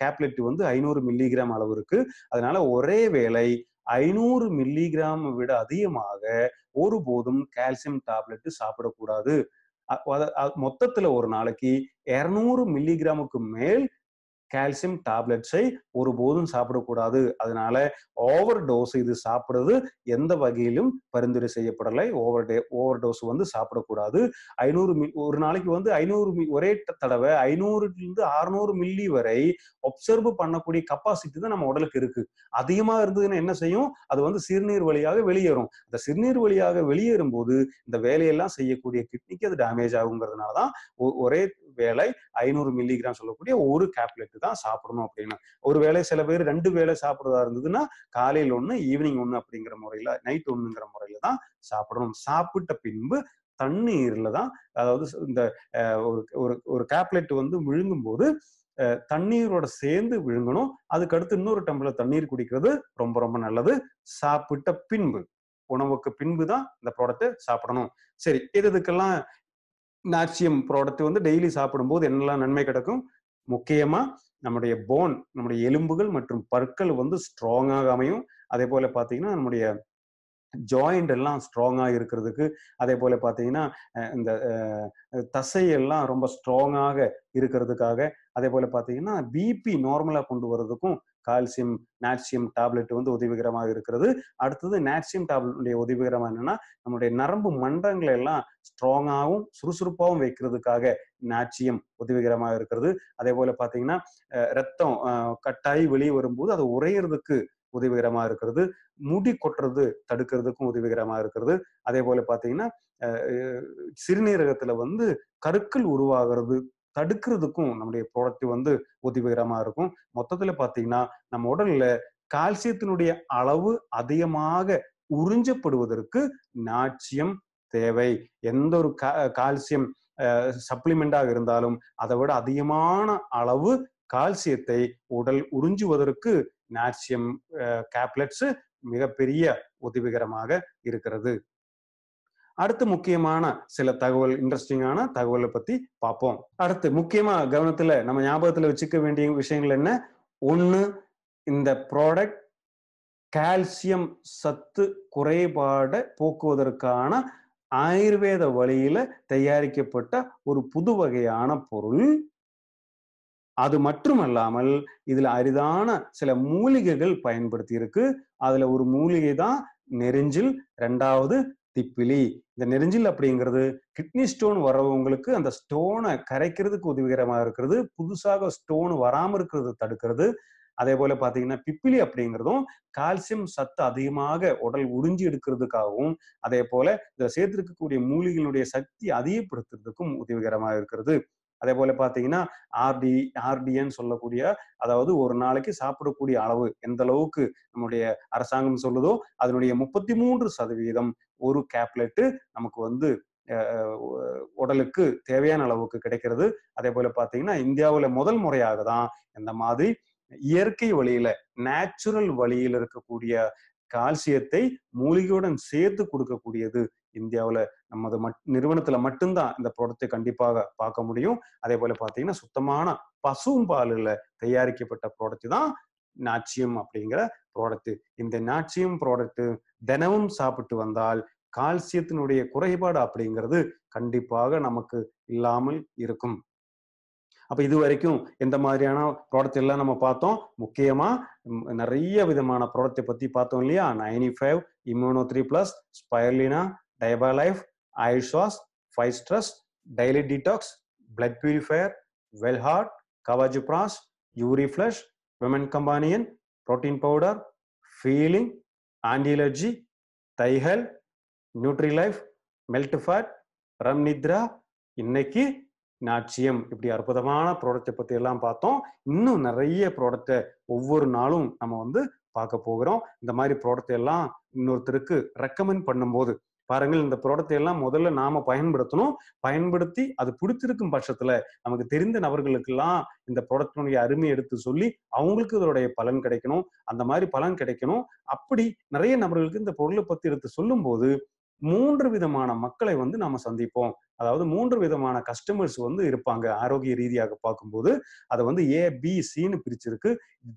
கேப்லெட் வந்து ஐநூறு மில்லிகிராம் அளவிற்கு அதனால ஒரே வேளை ஐநூறு மில்லிகிராம் விட அதிகமாக ஒருபோதும் கால்சியம் டேப்லெட் சாப்பிடக்கூடாது மொத்தத்துல ஒரு நாளைக்கு இருநூறு மில்லிகிராமுக்கு மேல் கால்சியம் டேப்லெட்ஸை ஒருபோதும் சாப்பிடக்கூடாது அதனால ஓவர் டோஸ் இது சாப்பிடுறது எந்த வகையிலும் பரிந்துரை செய்யப்படலை ஓவர் டே ஓவர் டோஸ் வந்து சாப்பிடக்கூடாது ஐநூறு மில் ஒரு நாளைக்கு வந்து ஐநூறு ஒரே தடவை ஐநூறுலேருந்து அறுநூறு மில்லி வரை ஒப்சர்வ் பண்ணக்கூடிய கப்பாசிட்டி தான் நம்ம உடலுக்கு இருக்கு அதிகமா இருந்ததுன்னா என்ன செய்யும் அது வந்து சிறுநீர் வழியாக வெளியேறும் அந்த சிறுநீர் வழியாக வெளியேறும் போது இந்த வேலையெல்லாம் செய்யக்கூடிய கிட்னிக்கு அது டேமேஜ் ஆகுங்கிறதுனால தான் ஒரே வேலை ஐநூறு மில்லிகிராம் சொல்லக்கூடிய ஒரு கேப்லெட் தான் சாப்பிடணும் அப்படின்னா ஒரு வேளை சில பேர் ரெண்டு வேளை சாப்பிட்றதா இருந்ததுன்னா காலையில் ஒன்று ஈவினிங் ஒன்று அப்படிங்கிற முறையில நைட் ஒன்றுங்கிற முறையில தான் சாப்பிடணும் சாப்பிட்ட பின்பு தண்ணீர்ல தான் அதாவது இந்த ஒரு ஒரு கேப்லெட் வந்து விழுங்கும் போது தண்ணீரோட சேர்ந்து விழுங்கணும் அதுக்கடுத்து இன்னொரு டம்ளர் தண்ணீர் குடிக்கிறது ரொம்ப ரொம்ப நல்லது சாப்பிட்ட பின்பு உணவுக்கு பின்பு தான் இந்த ப்ராடக்ட்டை சாப்பிடணும் சரி இது இதுக்கெல்லாம் நாச்சியம் ப்ராடக்ட் வந்து டெய்லி சாப்பிடும்போது என்னெல்லாம் நன்மை கிடைக்கும் முக்கியமா நம்முடைய போன் நம்முடைய எலும்புகள் மற்றும் பற்கள் வந்து ஸ்ட்ராங்காக அமையும் அதே போல பார்த்தீங்கன்னா நம்முடைய ஜாயிண்ட் எல்லாம் ஸ்ட்ராங்காக இருக்கிறதுக்கு அதே போல பார்த்தீங்கன்னா இந்த தசை எல்லாம் ரொம்ப ஸ்ட்ராங்காக இருக்கிறதுக்காக அதே போல பார்த்தீங்கன்னா பிபி நார்மலாக கொண்டு வர்றதுக்கும் கால்சியம் நாட்சியம் டேப்லெட் வந்து உதவிகரமாக இருக்கிறது அடுத்தது நாட்சியம் டேப்லெட்டுடைய உதவிகரமாக என்னன்னா நம்மளுடைய நரம்பு மன்றங்களை எல்லாம் ஸ்ட்ராங்காகவும் சுறுசுறுப்பாகவும் வைக்கிறதுக்காக நாட்சியம் உதவிகரமாக இருக்கிறது அதே போல பார்த்தீங்கன்னா ரத்தம் கட்டாயி வெளியே வரும்போது அது உறையிறதுக்கு உதவிகரமாக இருக்கிறது முடி கொட்டுறது தடுக்கிறதுக்கும் உதவிகரமாக இருக்கிறது அதே போல பார்த்தீங்கன்னா சிறுநீரகத்துல வந்து கருக்கள் உருவாகிறது தடுக்கிறதுக்கும் நம்முடைய ப்ராடக்ட் வந்து உதவிகரமா இருக்கும் மொத்தத்துல பாத்தீங்கன்னா நம்ம உடல்ல கால்சியத்தினுடைய அளவு அதிகமாக உறிஞ்சப்படுவதற்கு நாச்சியம் தேவை எந்த ஒரு கால்சியம் சப்ளிமெண்டாக இருந்தாலும் அதை விட அதிகமான அளவு கால்சியத்தை உடல் உறிஞ்சுவதற்கு நாட்சியம் கேப்லெட்ஸ் மிகப்பெரிய உதவிகரமாக இருக்கிறது அடுத்து முக்கியமான சில தகவல் இன்ட்ரெஸ்டிங்கான தகவலை பத்தி பார்ப்போம் அடுத்து முக்கியமா கவனத்துல நம்ம ஞாபகத்துல வச்சுக்க வேண்டிய விஷயங்கள் என்ன ஒன்னு இந்த ப்ராடக்ட் கால்சியம் சத்து குறைபாட போக்குவதற்கான ஆயுர்வேத வழியில தயாரிக்கப்பட்ட ஒரு புது வகையான பொருள் அது மட்டுமல்லாமல் இதுல அரிதான சில மூலிகைகள் பயன்படுத்தி இருக்கு அதுல ஒரு மூலிகை தான் நெருஞ்சில் ரெண்டாவது திப்பிலி இந்த நெருஞ்சில் அப்படிங்கிறது கிட்னி ஸ்டோன் வரவங்களுக்கு அந்த ஸ்டோனை கரைக்கிறதுக்கு உதவிகரமாக இருக்கிறது புதுசாக ஸ்டோன் வராமல் இருக்கிறது தடுக்கிறது அதே போல பாத்தீங்கன்னா பிப்பிலி அப்படிங்கிறதும் கால்சியம் சத்து அதிகமாக உடல் உறிஞ்சி எடுக்கிறதுக்காகவும் அதே போல இதுல சேர்த்திருக்கக்கூடிய மூலிகளுடைய சக்தி அதிகப்படுத்துறதுக்கும் உதவிகரமாக இருக்கிறது அதே போல பாத்தீங்கன்னா ஆர்டி ஆர்டின்னு சொல்லக்கூடிய அதாவது ஒரு நாளைக்கு சாப்பிடக்கூடிய அளவு எந்த அளவுக்கு நம்முடைய அரசாங்கம் சொல்லுதோ அதனுடைய முப்பத்தி மூன்று சதவீதம் ஒரு கேப்லெட்டு நமக்கு வந்து உடலுக்கு தேவையான அளவுக்கு கிடைக்கிறது அதே போல பாத்தீங்கன்னா இந்தியாவில் முதல் முறையாக தான் இந்த மாதிரி இயற்கை வழியில நேச்சுரல் வழியில் இருக்கக்கூடிய கால்சியத்தை மூலிகையுடன் சேர்த்து கொடுக்கக்கூடியது இந்தியாவில் நமது மட் நிறுவனத்தில் மட்டும்தான் இந்த ப்ராடக்டை கண்டிப்பாக பார்க்க முடியும் அதே போல பார்த்தீங்கன்னா சுத்தமான பசும் தயாரிக்கப்பட்ட ப்ராடக்ட் தான் நாச்சியம் அப்படிங்கிற ப்ராடக்ட் இந்த நாச்சியம் ப்ராடக்ட் தினமும் சாப்பிட்டு வந்தால் கால்சியத்தினுடைய குறைபாடு அப்படிங்கிறது கண்டிப்பாக நமக்கு இல்லாமல் இருக்கும் அப்ப இது வரைக்கும் எந்த மாதிரியான ப்ராடக்ட் எல்லாம் நம்ம பார்த்தோம் முக்கியமா நிறைய விதமான ப்ராடக்டை பத்தி பார்த்தோம் இல்லையா ninety five Immuno three plus Spirulina life Ayushwas five stress daily detox blood purifier Wellheart கவாஜுப்ராஸ் Uriflush women companion protein powder feeling anti-allergy Nutri Life melt fat ரம் நித்ரா இன்னைக்கு நாச்சியம் இப்படி அற்புதமான ப்ராடக்டை பத்தி எல்லாம் பார்த்தோம் இன்னும் நிறைய ப்ராடக்டை ஒவ்வொரு நாளும் நம்ம வந்து பார்க்க போகிறோம் இந்த மாதிரி ப்ராடக்ட் எல்லாம் இன்னொருத்தருக்கு ரெக்கமெண்ட் பண்ணும்போது பாருங்கள் இந்த ப்ராடக்ட் எல்லாம் முதல்ல நாம பயன்படுத்தணும் பயன்படுத்தி அது பிடிச்சிருக்கும் பட்சத்துல நமக்கு தெரிந்த நபர்களுக்கெல்லாம் இந்த ப்ராடக்டினுடைய அருமை எடுத்து சொல்லி அவங்களுக்கு இதனுடைய பலன் கிடைக்கணும் அந்த மாதிரி பலன் கிடைக்கணும் அப்படி நிறைய நபர்களுக்கு இந்த பொருளை பத்தி எடுத்து சொல்லும் போது மூன்று விதமான மக்களை வந்து நாம சந்திப்போம் அதாவது மூன்று விதமான கஸ்டமர்ஸ் வந்து இருப்பாங்க ஆரோக்கிய ரீதியாக பார்க்கும்போது அதை வந்து ஏ பி சின்னு பிரிச்சிருக்கு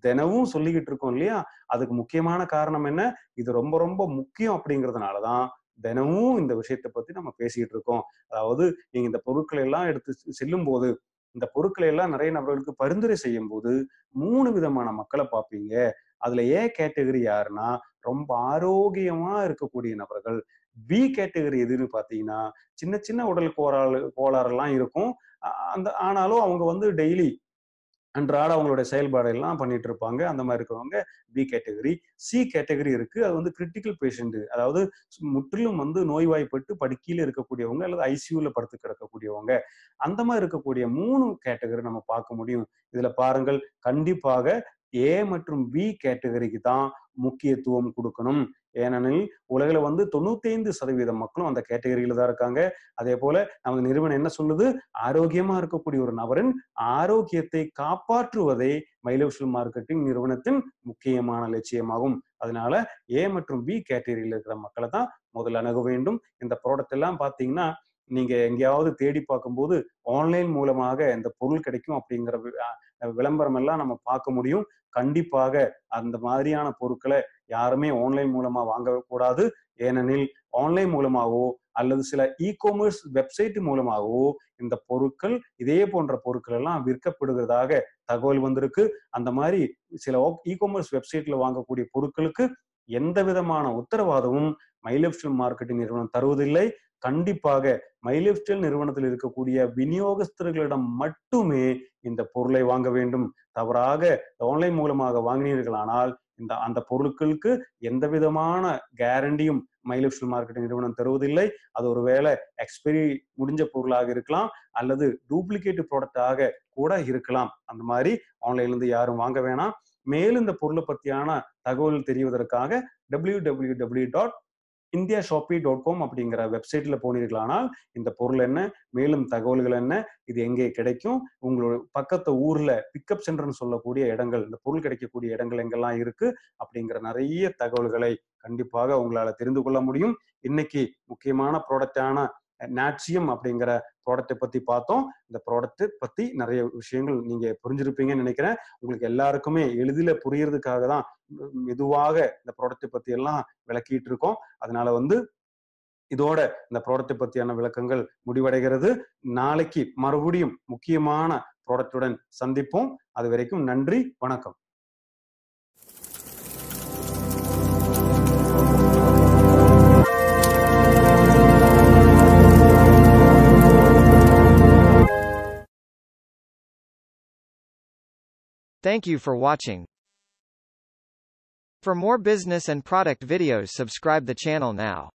தினமும் சொல்லிக்கிட்டு இருக்கோம் இல்லையா அதுக்கு முக்கியமான காரணம் என்ன இது ரொம்ப ரொம்ப முக்கியம் அப்படிங்கிறதுனால தான் தினமும் இந்த விஷயத்தை பத்தி நம்ம பேசிட்டு இருக்கோம் அதாவது நீங்க இந்த பொருட்களை எல்லாம் எடுத்து செல்லும் போது இந்த பொருட்களை எல்லாம் நிறைய நபர்களுக்கு பரிந்துரை செய்யும் போது மூணு விதமான மக்களை பார்ப்பீங்க அதுல ஏ கேட்டகரி யாருன்னா ரொம்ப ஆரோக்கியமா இருக்கக்கூடிய நபர்கள் பி கேட்டகரி எதுன்னு பார்த்தீங்கன்னா சின்ன சின்ன உடல் கோளாறு எல்லாம் இருக்கும் அந்த ஆனாலும் அவங்க வந்து டெய்லி அன்றாட அவங்களுடைய செயல்பாடு எல்லாம் பண்ணிட்டு இருப்பாங்க அந்த மாதிரி இருக்கிறவங்க பி கேட்டகரி சி கேட்டகரி இருக்கு அது வந்து கிரிட்டிக்கல் பேஷண்ட் அதாவது முற்றிலும் வந்து நோய்வாய்ப்பட்டு படுக்கையில இருக்கக்கூடியவங்க அல்லது ஐசியூல படுத்து கிடக்கக்கூடியவங்க அந்த மாதிரி இருக்கக்கூடிய மூணு கேட்டகரி நம்ம பார்க்க முடியும் இதுல பாருங்கள் கண்டிப்பாக ஏ மற்றும் பி கேட்டகரிக்கு தான் முக்கியத்துவம் கொடுக்கணும் ஏனெனில் உலகில் வந்து தொண்ணூத்தி ஐந்து சதவீதம் மக்களும் அந்த கேட்டகரியில தான் இருக்காங்க அதே போல நமது நிறுவனம் என்ன சொல்லுது ஆரோக்கியமா இருக்கக்கூடிய ஒரு நபரின் ஆரோக்கியத்தை காப்பாற்றுவதை மயிலோஷியல் மார்க்கெட்டிங் நிறுவனத்தின் முக்கியமான லட்சியமாகும் அதனால ஏ மற்றும் பி கேட்டகரியில் இருக்கிற மக்களை தான் முதல்ல அணுக வேண்டும் இந்த ப்ராடக்ட் எல்லாம் பார்த்தீங்கன்னா நீங்க எங்கேயாவது தேடி பார்க்கும்போது ஆன்லைன் மூலமாக இந்த பொருள் கிடைக்கும் அப்படிங்கிற விளம்பரம் எல்லாம் நம்ம பார்க்க முடியும் கண்டிப்பாக அந்த மாதிரியான பொருட்களை யாருமே ஆன்லைன் மூலமா வாங்கக்கூடாது ஏனெனில் ஆன்லைன் மூலமாகவோ அல்லது சில இ காமர்ஸ் வெப்சைட் மூலமாகவோ இந்த பொருட்கள் இதே போன்ற பொருட்கள் எல்லாம் விற்கப்படுகிறதாக தகவல் வந்திருக்கு அந்த மாதிரி சில இ காமர்ஸ் வெப்சைட்ல வாங்கக்கூடிய பொருட்களுக்கு எந்த விதமான உத்தரவாதமும் மைலப்ஸ்டல் மார்க்கெட்டிங் நிறுவனம் தருவதில்லை கண்டிப்பாக மைலேஜ் ஸ்டைல் நிறுவனத்தில் இருக்கக்கூடிய விநியோகஸ்தர்களிடம் மட்டுமே இந்த பொருளை வாங்க வேண்டும் தவறாக ஆன்லைன் மூலமாக வாங்கினீர்களானால் இந்த அந்த பொருட்களுக்கு எந்த விதமான கேரண்டியும் மைலப்ஷில் மார்க்கெட்டிங் நிறுவனம் தருவதில்லை அது ஒருவேளை எக்ஸ்பைரி முடிஞ்ச பொருளாக இருக்கலாம் அல்லது டூப்ளிகேட் ப்ராடக்டாக கூட இருக்கலாம் அந்த மாதிரி ஆன்லைன்லேருந்து யாரும் வாங்க வேணாம் மேலும் இந்த பொருளை பற்றியான தகவல் தெரிவதற்காக W W W dot India Shoppy dot com அப்படிங்கிற வெப்சைட்ல போனீர்களானால் இந்த பொருள் என்ன மேலும் தகவல்கள் என்ன இது எங்கே கிடைக்கும் உங்களோட பக்கத்து ஊர்ல பிக்கப் சென்டர்னு சொல்லக்கூடிய இடங்கள் இந்த பொருள் கிடைக்கக்கூடிய இடங்கள் எங்கெல்லாம் இருக்கு அப்படிங்கிற நிறைய தகவல்களை கண்டிப்பாக உங்களால தெரிந்து கொள்ள முடியும் இன்னைக்கு முக்கியமான ப்ராடக்டான நாட்சியம் அப்படிங்கிற ப்ராடக்டை பத்தி பார்த்தோம் இந்த ப்ராடக்ட் பத்தி நிறைய விஷயங்கள் நீங்க புரிஞ்சிருப்பீங்கன்னு நினைக்கிறேன் உங்களுக்கு எல்லாருக்குமே எளிதில புரியறதுக்காக தான் மெதுவாக இந்த ப்ராடக்டை பத்தி எல்லாம் விளக்கிட்டு இருக்கோம் அதனால வந்து இதோட இந்த ப்ராடக்டை பத்தியான விளக்கங்கள் முடிவடைகிறது நாளைக்கு மறுபடியும் முக்கியமான ப்ராடக்டுடன் சந்திப்போம் அது வரைக்கும் நன்றி வணக்கம் Thank you for watching. For more business and product videos subscribe the channel now.